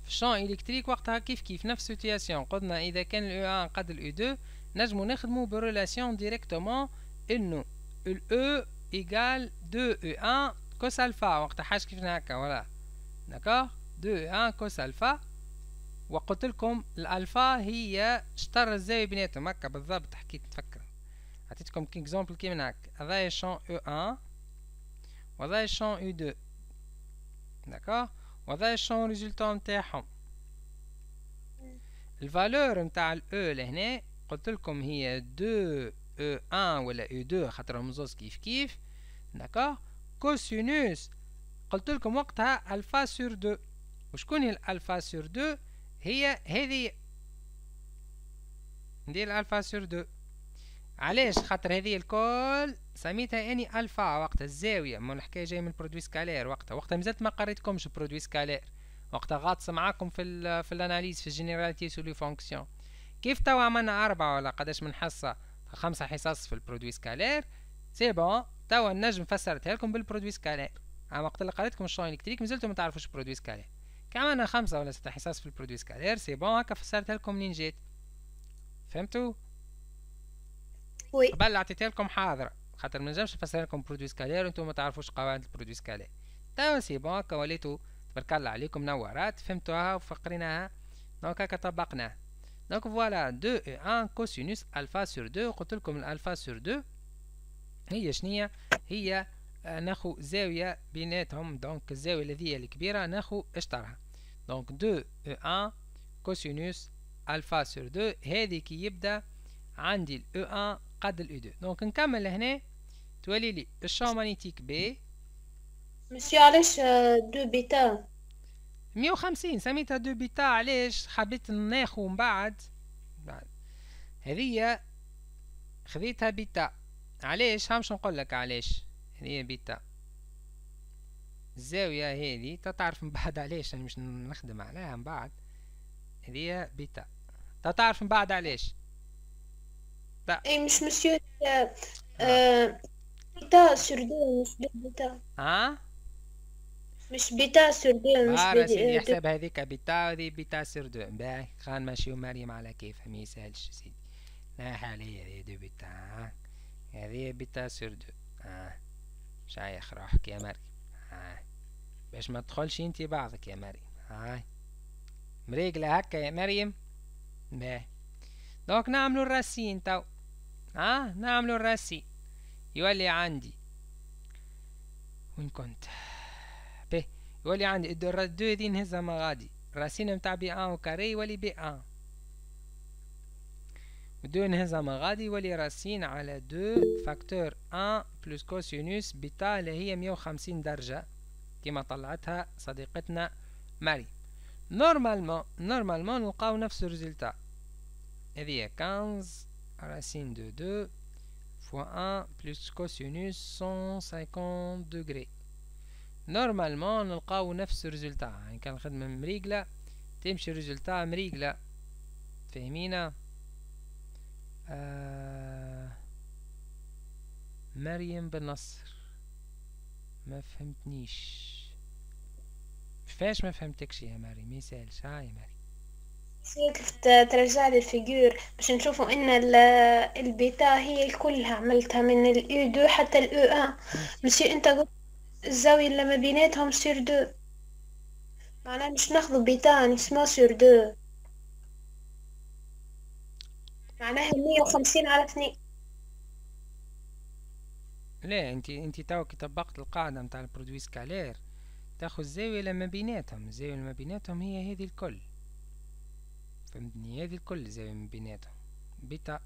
في الشون الكتريك وقتها كيف كيف نفس سيتياسيون قلنا اذا كان الاو ان قاد الاو دو نجمو نخدمو بريلاسيون ديريكتومون انو الاو ايغال دو او ان كوس الفا وقتها حاجه كيفنا هكا ولا داكوغ دو او ان كوس الفا وقلت لكم الالفا هي شطر الزاويه بيناتهم هكا بالضبط حكيت تفكر عطيتكم كيكزومبل كيما هكا هذايا شون او ان champ U2. D'accord Ou le champ résultant de la valeur de l'E, c'est 2, 1 ou U2, c'est D'accord Cosinus, c'est que 2. que c'est 2 c'est que sur que c'est c'est علاش خاطر هذه الكل سميتها اني الفا وقت الزاويه مو الحكايه جايه من برودوي سكالير وقتها وقتها مازلت ما قريتكمش برودوي سكالير وقتها غاطس معاكم في ال في الاناليز في الجينيراليتي سو لي فونكسيون كيف توا عملنا أربعة ولا قداش من حصة خمسة حصص في البرودوي سكالير سي بون توا النجم فسرتها لكم بالبرودوي سكالير اما وقت اللي قريتكم الشون الكتريك مازلتوا ما تعرفوش برودوي سكالير كعملنا خمسة ولا ستة حصص في البرودوي سكالير سي بون هكا فسرتها لكم منين جيت فهمتوا وي قبل عطيتها لكم حاضره خاطر ما نجمش نفسر لكم برودوي سكالير وانتم ما تعرفوش قواعد البرودوي سكالير تو سي بون وليتو تبارك الله عليكم نورات فهمتوها وفقريناها دونك هكا طبقناها دونك فوالا دو او ان كوسينوس الفا سور دو قلت لكم الالفا سور دو هي شنية هي آه، ناخو زاوية بيناتهم دونك الزاوية الذي هي الكبيرة ناخو اشترها دونك دو او ان كوسينوس الفا سور دو هذه كي يبدا عندي الاو ان قد الأو دو دونك نكمل هنا تولي لي الشون مانيتيك بي مسيو علاش دو بيتا 150 سميتها دو بيتا علاش حبيت ناخو من بعد بعد هذيا خذيتها بيتا علاش هامش نقول لك علاش هذيا بيتا الزاوية هذي تتعرف من بعد علاش أنا يعني مش نخدم عليها من بعد هذيا بيتا تتعرف من بعد علاش Bah. Et monsieur, euh, ah. euh, Beta sur deux, monsieur Beta. Hein مش بيتا سر دو مش اه سيدي يحسب هذيك بيتا وذي بتاع سر دو باهي خان ماشي مريم على كيفها ما يسهلش سيدي ناح عليا هذي دو بتاع هذي بيتا سر دو اه شايخ روحك يا مريم اه باش ما تدخلش انت بعضك يا مريم هاي آه. مريقلة هكا يا مريم باهي دونك نعملو الراسين تو آه نعملوا الرسي يولي عندي وين كنت به يولي عندي الدورة دو يدين نهزها ما غادي الراسين متاع بي ان وكاري يولي بي ان ودو نهزها ما غادي يولي راسين على دو فاكتور ان بلس كوسينوس بيتا اللي هي مية وخمسين درجة كما طلعتها صديقتنا ماري نورمالمون نورمالمون نلقاو نفس الريزلتا هذه كانز racine de 2 fois 1 plus cosinus 150 degrés نورمالمون نلقاو نفس الريزلتا يعني كان الخدمة مريقلة تمشي الريزلتا مريقلة فهمينا آه مريم بن نصر ما فهمتنيش فاش ما فهمتكش يا مريم ما يسالش هاي مريم كيف ترجع لي الفيجور باش نشوفوا ان البيتا هي كلها عملتها من الاي دو حتى الاي ان ماشي انت قلت الزاويه اللي ما بيناتهم سير دو معناها مش ناخذ بيتا نسمى يعني سير دو معناها مية وخمسين على اثنين لا انت انت توك طبقت القاعده نتاع البرودوي سكالير تاخذ اللي ما بيناتهم الزاويه اللي ما بيناتهم هي هذه الكل بمبنيات الكل زي من بيناتهم بيتا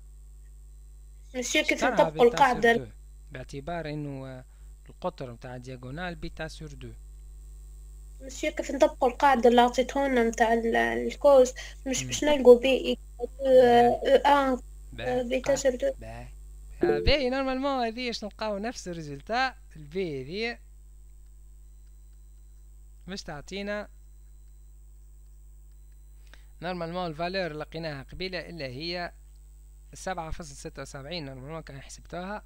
ماشي كي نطبقوا القاعدة باعتبار انه القطر نتاع دياغونال بيتا سور دو ماشي كيف نطبقوا القاعدة اللي عطيتونا نتاع الكوز مش باش نلقوا بي ا بيتا سور دو باهي نورمالمون هذه اش نلقاو نفس الريزلتا البي هذه مش تعطينا نورمالمون الفالور لقيناها قبيلة إلا هي سبعة فاصل ستة وسبعين نورمالمون كان حسبتوها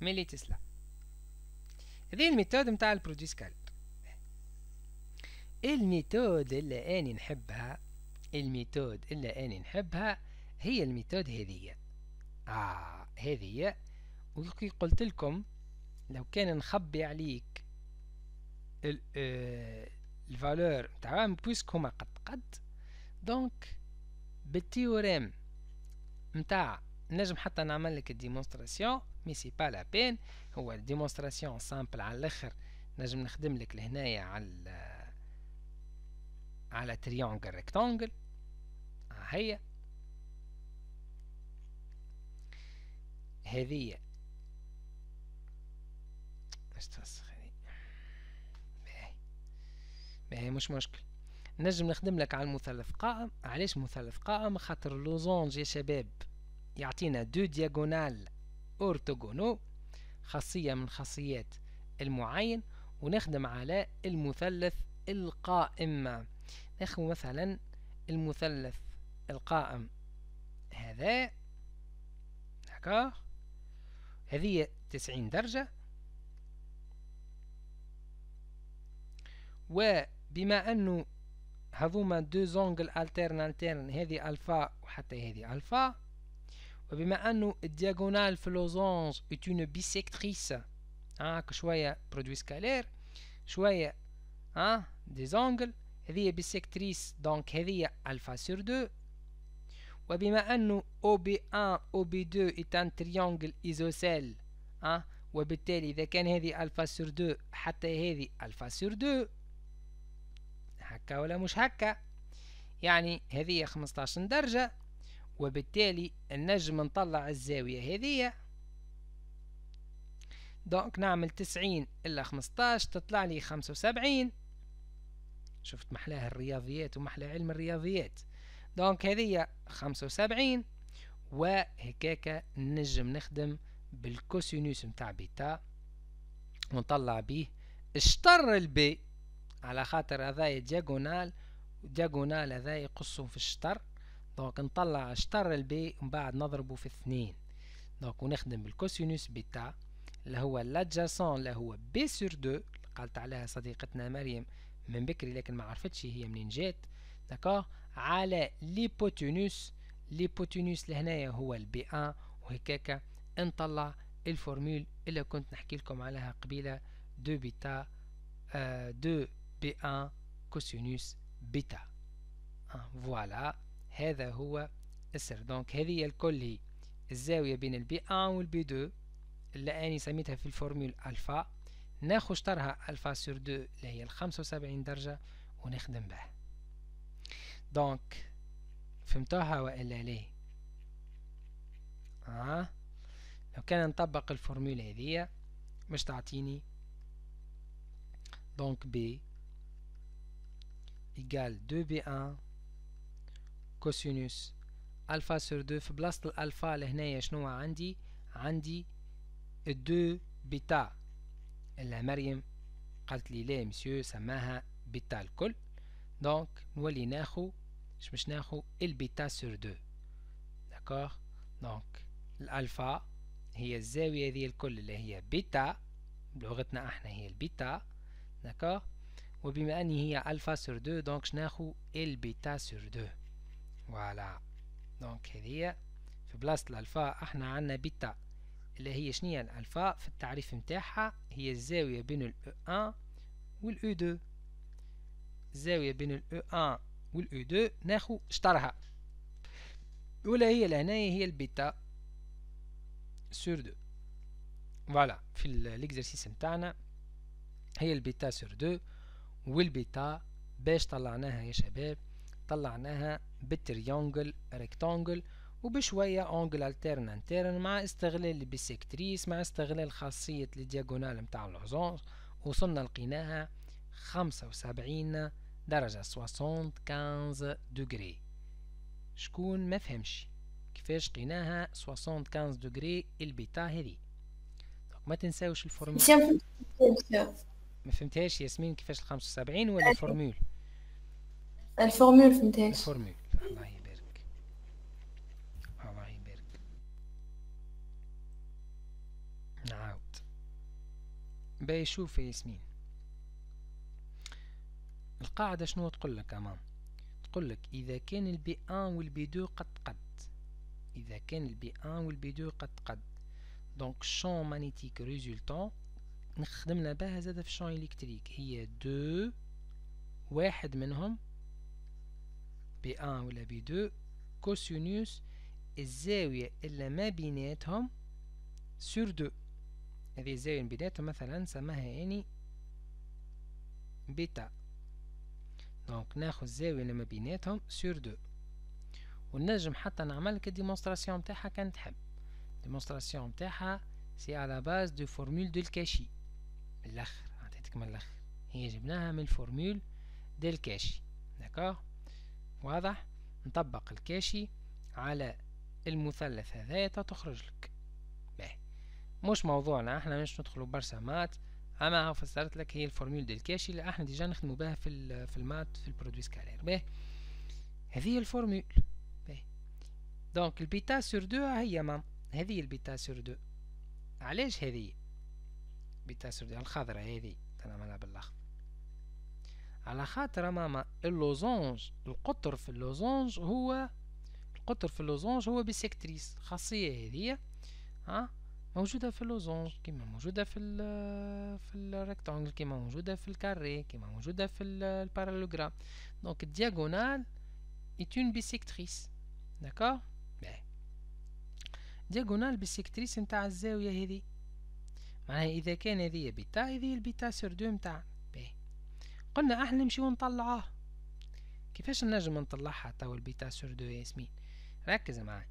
ملي تسلا هذه الميثود متاع البروديوس كالب الميثود اللي أني نحبها الميثود اللي أني نحبها هي الميثود هذية آه هذية وكي قلت لكم لو كان نخبي عليك آه، الفالور متاعهم بويسك هما قد قد دونك بالتيوريم متاع نجم حتى نعمل لك الديمونستراسيون مي سي با لا بين هو الديمونستراسيون سامبل على الاخر نجم نخدم لك لهنايا على على تريونجل ريكتونجل ها هي هذه باش تفسخ هذه باهي باهي مش مشكل نجم نخدم لك على المثلث قائم علاش مثلث قائم خاطر لوزونج يا شباب يعطينا دو دياغونال اورتوغونو خاصية من خاصيات المعين ونخدم على المثلث القائم ناخذ مثلا المثلث القائم هذا هكا هذه تسعين درجة وبما أنه vous avons deux angles alternes, alternes, alpha et alpha. Nous avons une diagonale de la est une bisectrice, qui est un produit scalaire. Nous avons des angles, est bisectrice, donc alpha sur deux. Nous avons une ob1 et ob2 est un triangle isocèle. un avons une diagonale de la flotte, qui est bisectrice. هكا ولا مش هكا يعني هذه 15 درجة وبالتالي نجم نطلع الزاوية هذه دونك نعمل 90 إلا 15 تطلع لي 75 شفت محلاها الرياضيات ومحلى علم الرياضيات دونك هذه 75 وهكاك نجم نخدم بالكوسينوس متاع بيتا ونطلع بيه اشطر البي على خاطر هذايا دياغونال دياغونال هذايا يقصهم في الشطر دونك نطلع شطر البي ومن بعد نضربه في اثنين دونك ونخدم بالكوسينوس بيتا اللي هو لادجاسون اللي هو بي سور دو قالت عليها صديقتنا مريم من بكري لكن ما عرفتش هي منين جات داكوغ على ليبوتينوس ليبوتينوس لهنايا هو البي ان وهكاكا نطلع الفورمول اللي كنت نحكي لكم عليها قبيله دو بيتا آه دو B1 cosinus bêta فوالا هذا هو السر دونك هذه الكل هي الزاوية بين البي 1 والبي 2 اللي أنا سميتها في الفورمول ألفا ناخد شطرها ألفا سور 2 اللي هي الخمسة وسبعين درجة ونخدم بها دونك فهمتوها وإلا ليه آه. لو كان نطبق الفورمولا هذه مش تعطيني دونك بي égale 2b1 كوسينوس الفا سور 2 في بلاصة الالفا لهنايا شنو عندي عندي 2 بيتا الا مريم قالت لي لا مسيو سماها بيتا الكل دونك نولي ناخو مش مش ناخو البيتا سور 2 داكوغ دونك الالفا هي الزاوية ذي الكل اللي هي بيتا بلغتنا احنا هي البيتا داكوغ وبما أن هي ألفا سور 2 دونك شناخو البيتا سور 2 فوالا دونك هذه في بلاصة الألفا احنا عندنا بيتا اللي هي شنيا الألفا في التعريف متاعها هي الزاوية بين ال ان e 1 وال 2 e الزاوية بين ال ان e 1 وال 2 ناخو شطرها ولا هي لهنايا هي البيتا سور 2 فوالا في الاكزرسيس متاعنا هي البيتا سور 2 والبيتا باش طلعناها يا شباب طلعناها بالتريونجل ريكتونجل وبشوية أونجل الترن ألترن مع استغلال البيسيكتريس مع استغلال خاصية الدياغونال متاع العزون وصلنا لقيناها خمسة وسبعين درجة كانز دوغري شكون ما فهمش كيفاش لقيناها كانز دوغري البيتا هذي ما تنساوش الفورمولا ما فهمتهاش ياسمين كيفاش ال 75 ولا فورمول الفورمول فهمتهاش الفورمول الله يبارك الله يبارك نعاود باهي شوف يا ياسمين القاعدة شنو تقول لك أمام تقول لك إذا كان البي أن والبي دو قد قد إذا كان البي أن والبي دو قد قد دونك شون مانيتيك ريزولتون نخدمنا بها زادة في الشان إلكتريك هي دو واحد منهم بي أن ولا بي دو كوسينوس الزاوية اللي ما بيناتهم سور دو هذه الزاوية بيناتهم مثلا سماها اني يعني بيتا دونك ناخذ الزاوية اللي ما بيناتهم سور دو ونجم حتى نعمل كديمونستراسيون تاعها كان تحب ديمونستراسيون تاعها سي على باز دو فورمول دو الكاشي من الاخر عطيتك من الاخر هي جبناها من الفورمول ديال كاشي داكوغ واضح نطبق الكاشي على المثلث هذايا تخرج لك باه مش موضوعنا احنا مش ندخلوا برشا مات اما فسرت لك هي الفورمول ديال كاشي اللي احنا ديجا نخدموا بها في في المات في البرودوي سكالير باهي هذه الفورمول باهي دونك البيتا سور دو هي مام هذه البيتا سور دو علاش هذه بتاسر ديال الخضرة هذه تنعملها باللخ على خاطر ماما اللوزونج القطر في اللوزونج هو القطر في اللوزونج هو بسكتريس خاصية هذه ها موجودة في اللوزونج كما موجودة في ال في الريكتانجل كما موجودة في الكاري كما موجودة في البارالوغرام دونك الدياغونال est une bisectrice d'accord diagonale bisectrice نتاع الزاوية هذه معناها إذا كان هذه بيتا هذه البيتا سور دو متاعنا باهي قلنا احنا نمشيو نطلعوه كيفاش نجم نطلعها توا البيتا سور دو ياسمين ركز معايا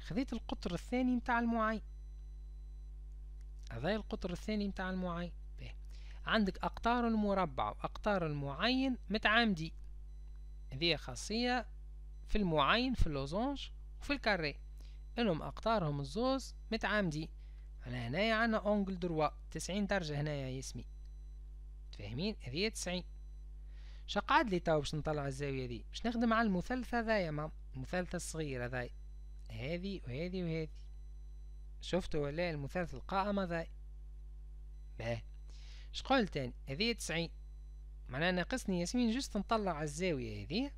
خذيت القطر الثاني متاع المعين هذا القطر الثاني متاع المعين باهي عندك أقطار المربع وأقطار المعين متعامدي هذه خاصية في المعين في اللوزونج وفي الكاري إنهم أقطارهم الزوز متعامدي انا هنايا عندنا اونجل دروا تسعين درجة هنايا يا ياسمين فاهمين هذه تسعين شقعد لي توا باش نطلع الزاوية دي باش نخدم على المثلث هذايا مام المثلث الصغير هذايا هذه وهذه وهذه شفتوا ولا المثلث القائم هذايا باه قلت انا هذه تسعين معناها ناقصني ياسمين جست نطلع على الزاوية هذه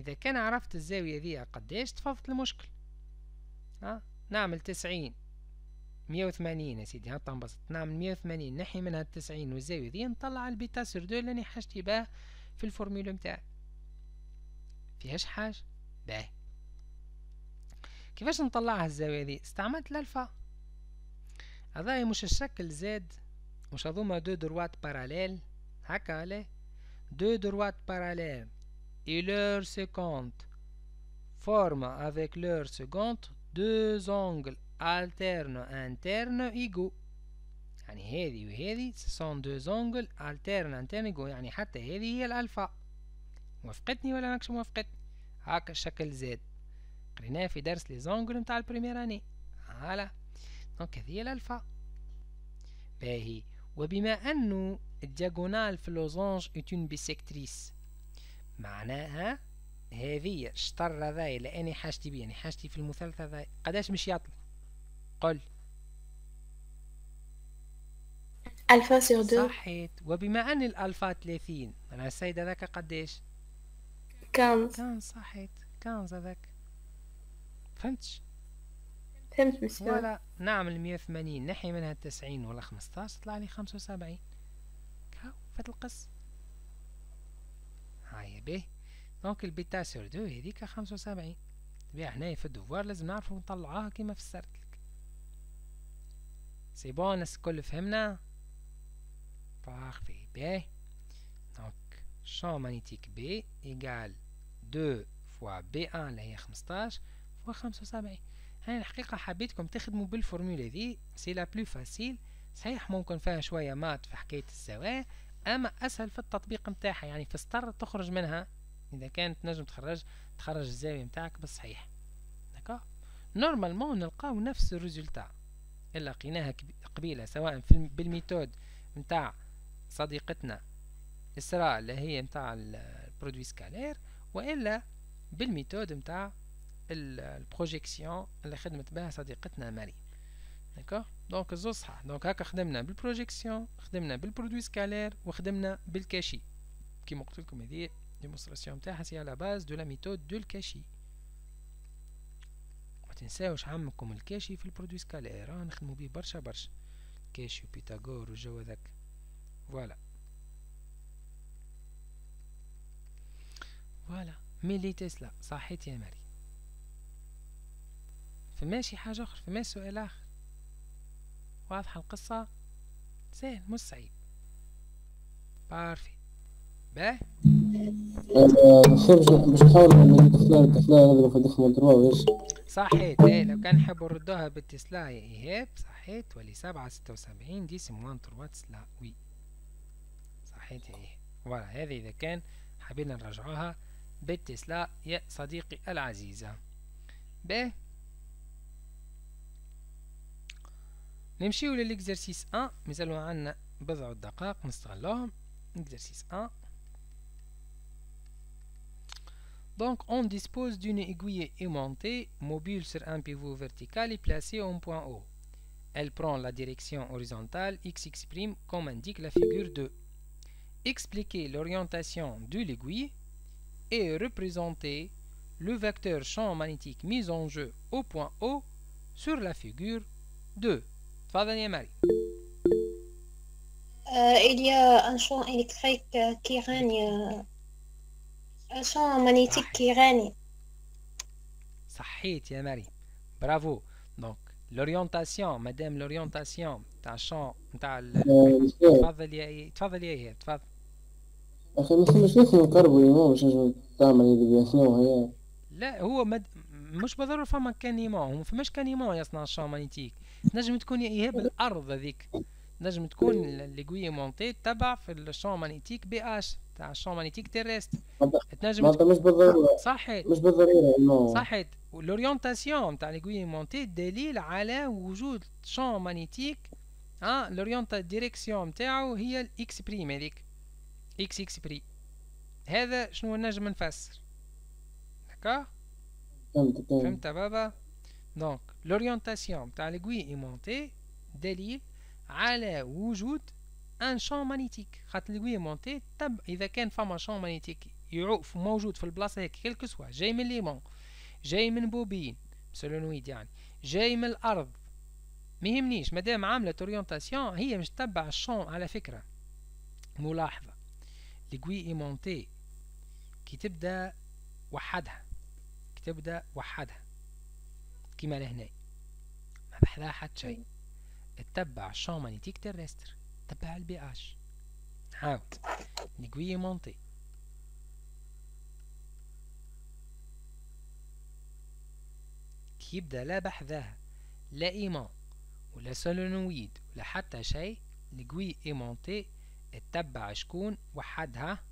إذا كان عرفت الزاوية هذه قداش تفضت المشكل ها نعمل تسعين 180 يا سيدي ها طنبسط نعمل 180 نحي منها التسعين والزاوية ذي نطلع البيتا سر دو اللي حاجتي باه في الفورميلا متاعي فيهاش حاجة باه كيفاش نطلعها الزاوية ذي استعملت الألفا هذايا مش الشكل زاد مش هذوما دو دروات باراليل هكا لي دو دروات باراليل et leur séquente فورما avec leur seconde دو angles alterno interno ايجو يعني هذه وهذه سون دو زونجل alterno interno ايجو يعني حتى هذه هي الالفا موافقتني ولا ماكش موافقتني هاكا الشكل زاد قريناه في درس لي زونجل نتاع البريمير اني هالا دونك هذه هي الالفا باهي وبما انه الدياغونال في لوزونج اتون بيسكتريس معناها هذه شطر ذاي لاني حاجتي بيه يعني حاجتي في المثلث ذاي قداش مش يطلع قل ألفا سيغ دو صحيت وبما أن الألفا 30 أنا السيد هذاك قديش؟ كانز كانز صحيت كانز هذاك فهمتش؟ فهمت مسكين ولا نعمل 180 نحي منها 90 ولا 15 طلع لي 75 هاو فات القص هاي به دونك البيتا سور دو هذيك 75 تبيع هنايا في الدوفوار لازم نعرفو نطلعوها كيما فسرت سي بون الكل فهمنا que le femme Parfait, مانيتيك بي champ magnétique B égale 2 fois 1 اللي هي 15 فوا 75 هاي الحقيقة حبيتكم تخدموا بالفورمولا دي سي لا بلو فاسيل صحيح ممكن فيها شوية مات في حكاية السواء أما أسهل في التطبيق متاعها يعني في سطر تخرج منها إذا كانت نجم تخرج تخرج الزاوية متاعك بالصحيح دكا نورمالمون نلقاو نفس الريزولتا الا لقيناها قبيلة سواء في بالميثود متاع صديقتنا إسراء اللي هي متاع البرودوي سكالير وإلا بالميثود متاع البروجيكسيون اللي خدمت بها صديقتنا ماري داكوغ دونك الزوز صحاح دونك هكا خدمنا بالبروجيكسيون خدمنا بالبرودوي سكالير وخدمنا بالكاشي كيما قلت لكم هذه ديمونستراسيون نتاعها سي على باز دو لا ميثود دو الكاشي تنساوش عمكم الكاشي في البرودوي سكالير راه نخدمو بيه برشا برشا كاشي وبيتاغور والجو هذاك فوالا فوالا ميلي تسلا صحيت يا ماري فماشي حاجة أخرى فما سؤال آخر واضحة القصة سهل مش صعيب بارفي باه مش في دخل صحيت ايه لو كان حب نردوها بالتسلا يا ايهاب صحيت ولي سبعة ستة وسبعين دي سموان تروات سلا وي صحيت يا ايهاب فوالا هذه اذا كان حبينا نرجعوها بالتسلا يا صديقي العزيزة ب نمشيو للاكزرسيس أ مازالو عندنا بضع دقائق نستغلوهم اكزرسيس أ Donc on dispose d'une aiguille aimantée mobile sur un pivot vertical et placée en point O. Elle prend la direction horizontale xx' comme indique la figure 2. Expliquer l'orientation de l'aiguille et représenter le vecteur champ magnétique mis en jeu au point O sur la figure 2. Marie. Euh, il y a un champ électrique euh, qui règne euh, son مانيتيك qui صحيت يا مريم برافو دونك لورينتاسيون مادام لورينتاسيون تاع الشون تاع تفضل يا تفضل يا ايهاب تفضل اخي ما فماش لازم نقربوا ليمون باش نجم تعمل يدي شنو هي لا هو مد... مش بالضروره فما كانيمون ما فماش كانيمون يصنع الشون مانيتيك نجم تكون يا ايهاب الارض هذيك نجم تكون ليغوي مونتي تبع في الشون مانيتيك بي اش تاع الشون مانيتيك تيرست تنجم معناتها مش بالضروره صحيت مش بالضروره انه صحيت لورينتاسيون تاع ليغوي مونتي دليل على وجود شون مانيتيك اه لورينتا ديريكسيون تاعو هي الاكس بريم هذيك اكس اكس بري هذا شنو نجم نفسر هكا فهمت بابا دونك لورينتاسيون تاع ليغوي مونتي دليل على وجود ان شون مانيتيك خاطر اللي مونتي تب اذا كان فما شون مانيتيك يعوف موجود في البلاصه هيك كيلكو سوا جاي من ليمون جاي من بوبين سولونويد يعني جاي من الارض ما يهمنيش مادام عامله اورينتاسيون هي مش تبع الشون على فكره ملاحظه لقوي مونتي كي تبدا وحدها كي تبدا وحدها كيما لهنا ما بحذا حد شيء تتبع الشون مانيتيك تيرستر تبع البي اش نعاود نقوي مونتي كيبدا لا بحذاها لا ايمون ولا سولونويد ولا حتى شيء القوي ايمونتي اتبع شكون وحدها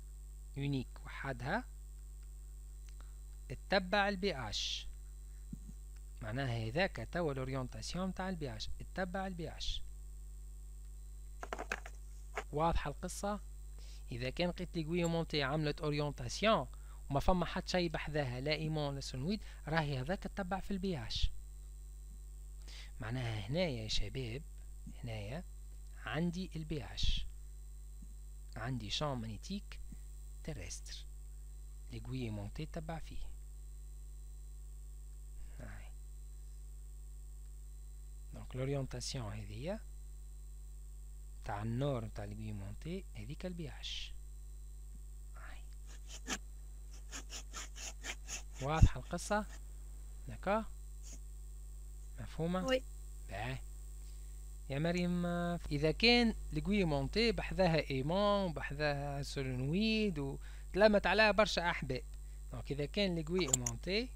يونيك وحدها اتبع البي اش معناها هذاك توا لورينتاسيون تاع البي اش اتبع البي اش واضحه القصه اذا كان قيت مونتي عملت اورينتاسيون وما فما حتى شيء بحذاها لا ايمون لا سولنويد راهي هذاك تتبع في البي اش معناها هنايا يا شباب هنايا عندي البي اش عندي شان مانيتيك ترستر مونتي تتبع فيه نعم. دونك لورينتاسيون هذه تاع النار تاع مونتي هذيك البيعش واضحة القصة دكا مفهومة وي باه يا مريم إذا كان مونتي بحذاها إيمون وبحذاها سولونويد وتلمت عليها برشا أحباب دونك إذا كان مونتي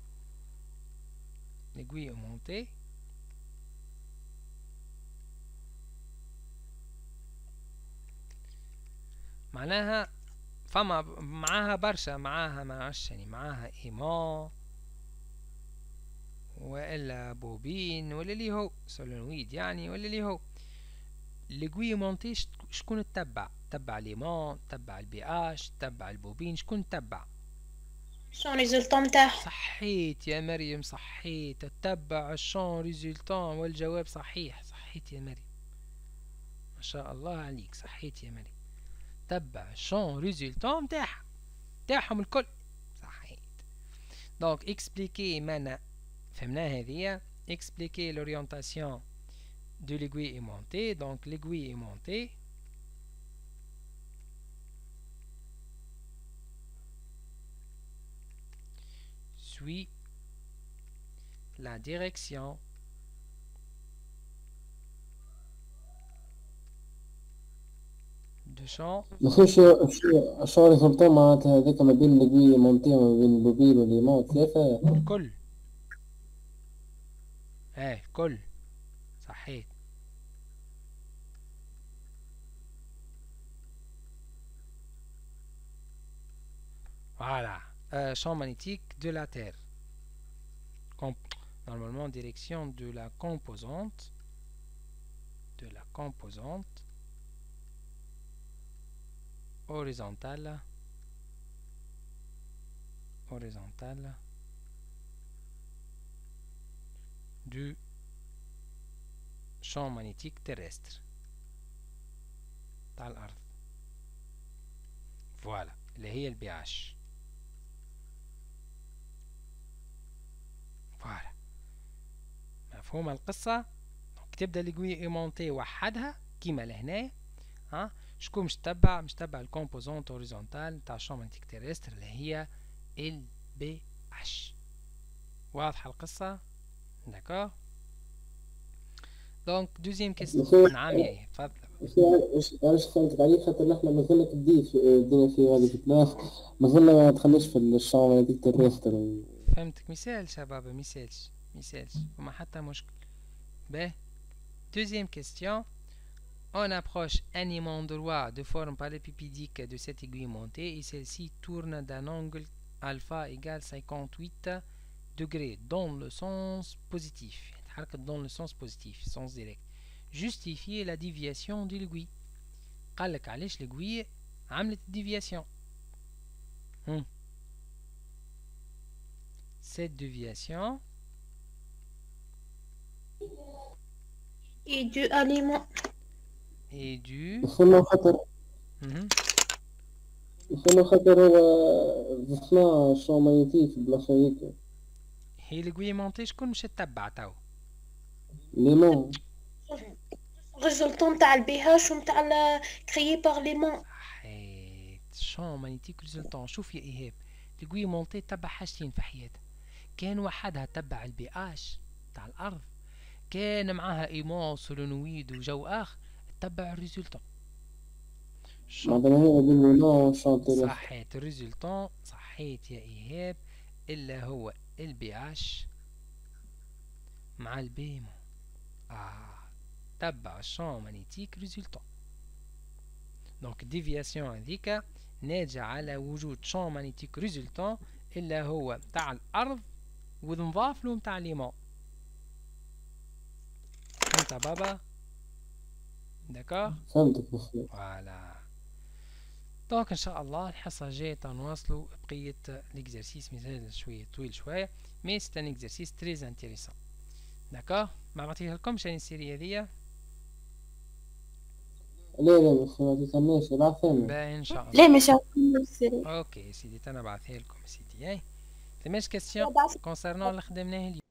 الجويمونتي مونتي معناها فما معاها برشا معاها ما يعني معاها ايمون والا بوبين ولا اللي هو سولينويد يعني ولا اللي هو الجوي مونتيش شكون تتبع تبع ليمون تبع البي اش تبع البوبين شكون تبع شون ريزولتون متاعها صحيت يا مريم صحيت تتبع الشون ريزولتون والجواب صحيح صحيت يا مريم ما شاء الله عليك صحيت يا مريم Donc expliquer maintenant résultat, l'orientation le résultat, l'aiguille T'as suit la direction de Ma khou chou chou chou li khoumta ma ta hadak le bin li bi monti ma bin bobi li li ma tlafa. Kol. Eh, kol. Sahih. Voilà, euh, champ magnétique de la Terre. Normalement, direction de la composante. De la composante horizontale, horizontale du champ magnétique terrestre. Voilà, اللي voilà le BH. Voilà. مفهومة القصة؟ تبدا وحدها qui شكون مش تبع مش تبع الكومبوزونت هوريزونتال تاع الشوم تيرستر اللي هي ال بي اش واضحه القصه داكور دونك دوزيام كيستيون نعم يا تفضل علاش خلت عليك خاطر احنا مازلنا كدي الدنيا في هذه البلاص مازلنا ما تخليش في الشوم انتيك تيرستر فهمتك مثال شباب مثالش مثالش وما حتى مشكل باهي دوزيام كيسيون On approche un droit de forme palépipidique de cette aiguille montée et celle-ci tourne d'un angle alpha égale 58 degrés dans le sens positif. Dans le sens positif, sens direct. Justifier la déviation de l'aiguille. قالك a l'aiguille la déviation. Hmm. Cette déviation est due à et du. يسمى خاطر هو شو الشوميتي في بلاصه هيك هي مونتي شكون مشى تتبع تو ليمون ريزولتون تاع البي هاش ومتاع كريي باغ ليمون حيت شون مانيتيك ريزولتون شوف يا ايهاب مونتي تبع حاجتين في حياته كان وحدها تبع البي اش تاع الارض كان معاها ايمونس ولونويد وجو اخر تتبع الريزولتا صحيت الريزولتا صحيت يا ايهاب الا هو البي اش مع البيمو اه تبع الشون مانيتيك ريزولتا دونك ديفياسيون هذيكا ناجع على وجود شون مانيتيك ريزولتا إلا هو متاع الأرض له متاع ليمون انت بابا D'accord Voilà. دونك ان شاء الله الحصه الجايه تنواصلوا بقيه ليكزرسيس مثال شويه طويل شويه مي سي ان اكزرسيس تريز انتيريسون داكوغ ما بعطيه لكمش انا السيري هذيا لا لا بس ما تسميش بعثهم باهي ان شاء الله لا مش السيري اوكي سيدي تنبعثها لكم سيدي اي ثماش كاستيون كونسيرنون اللي خدمناه اليوم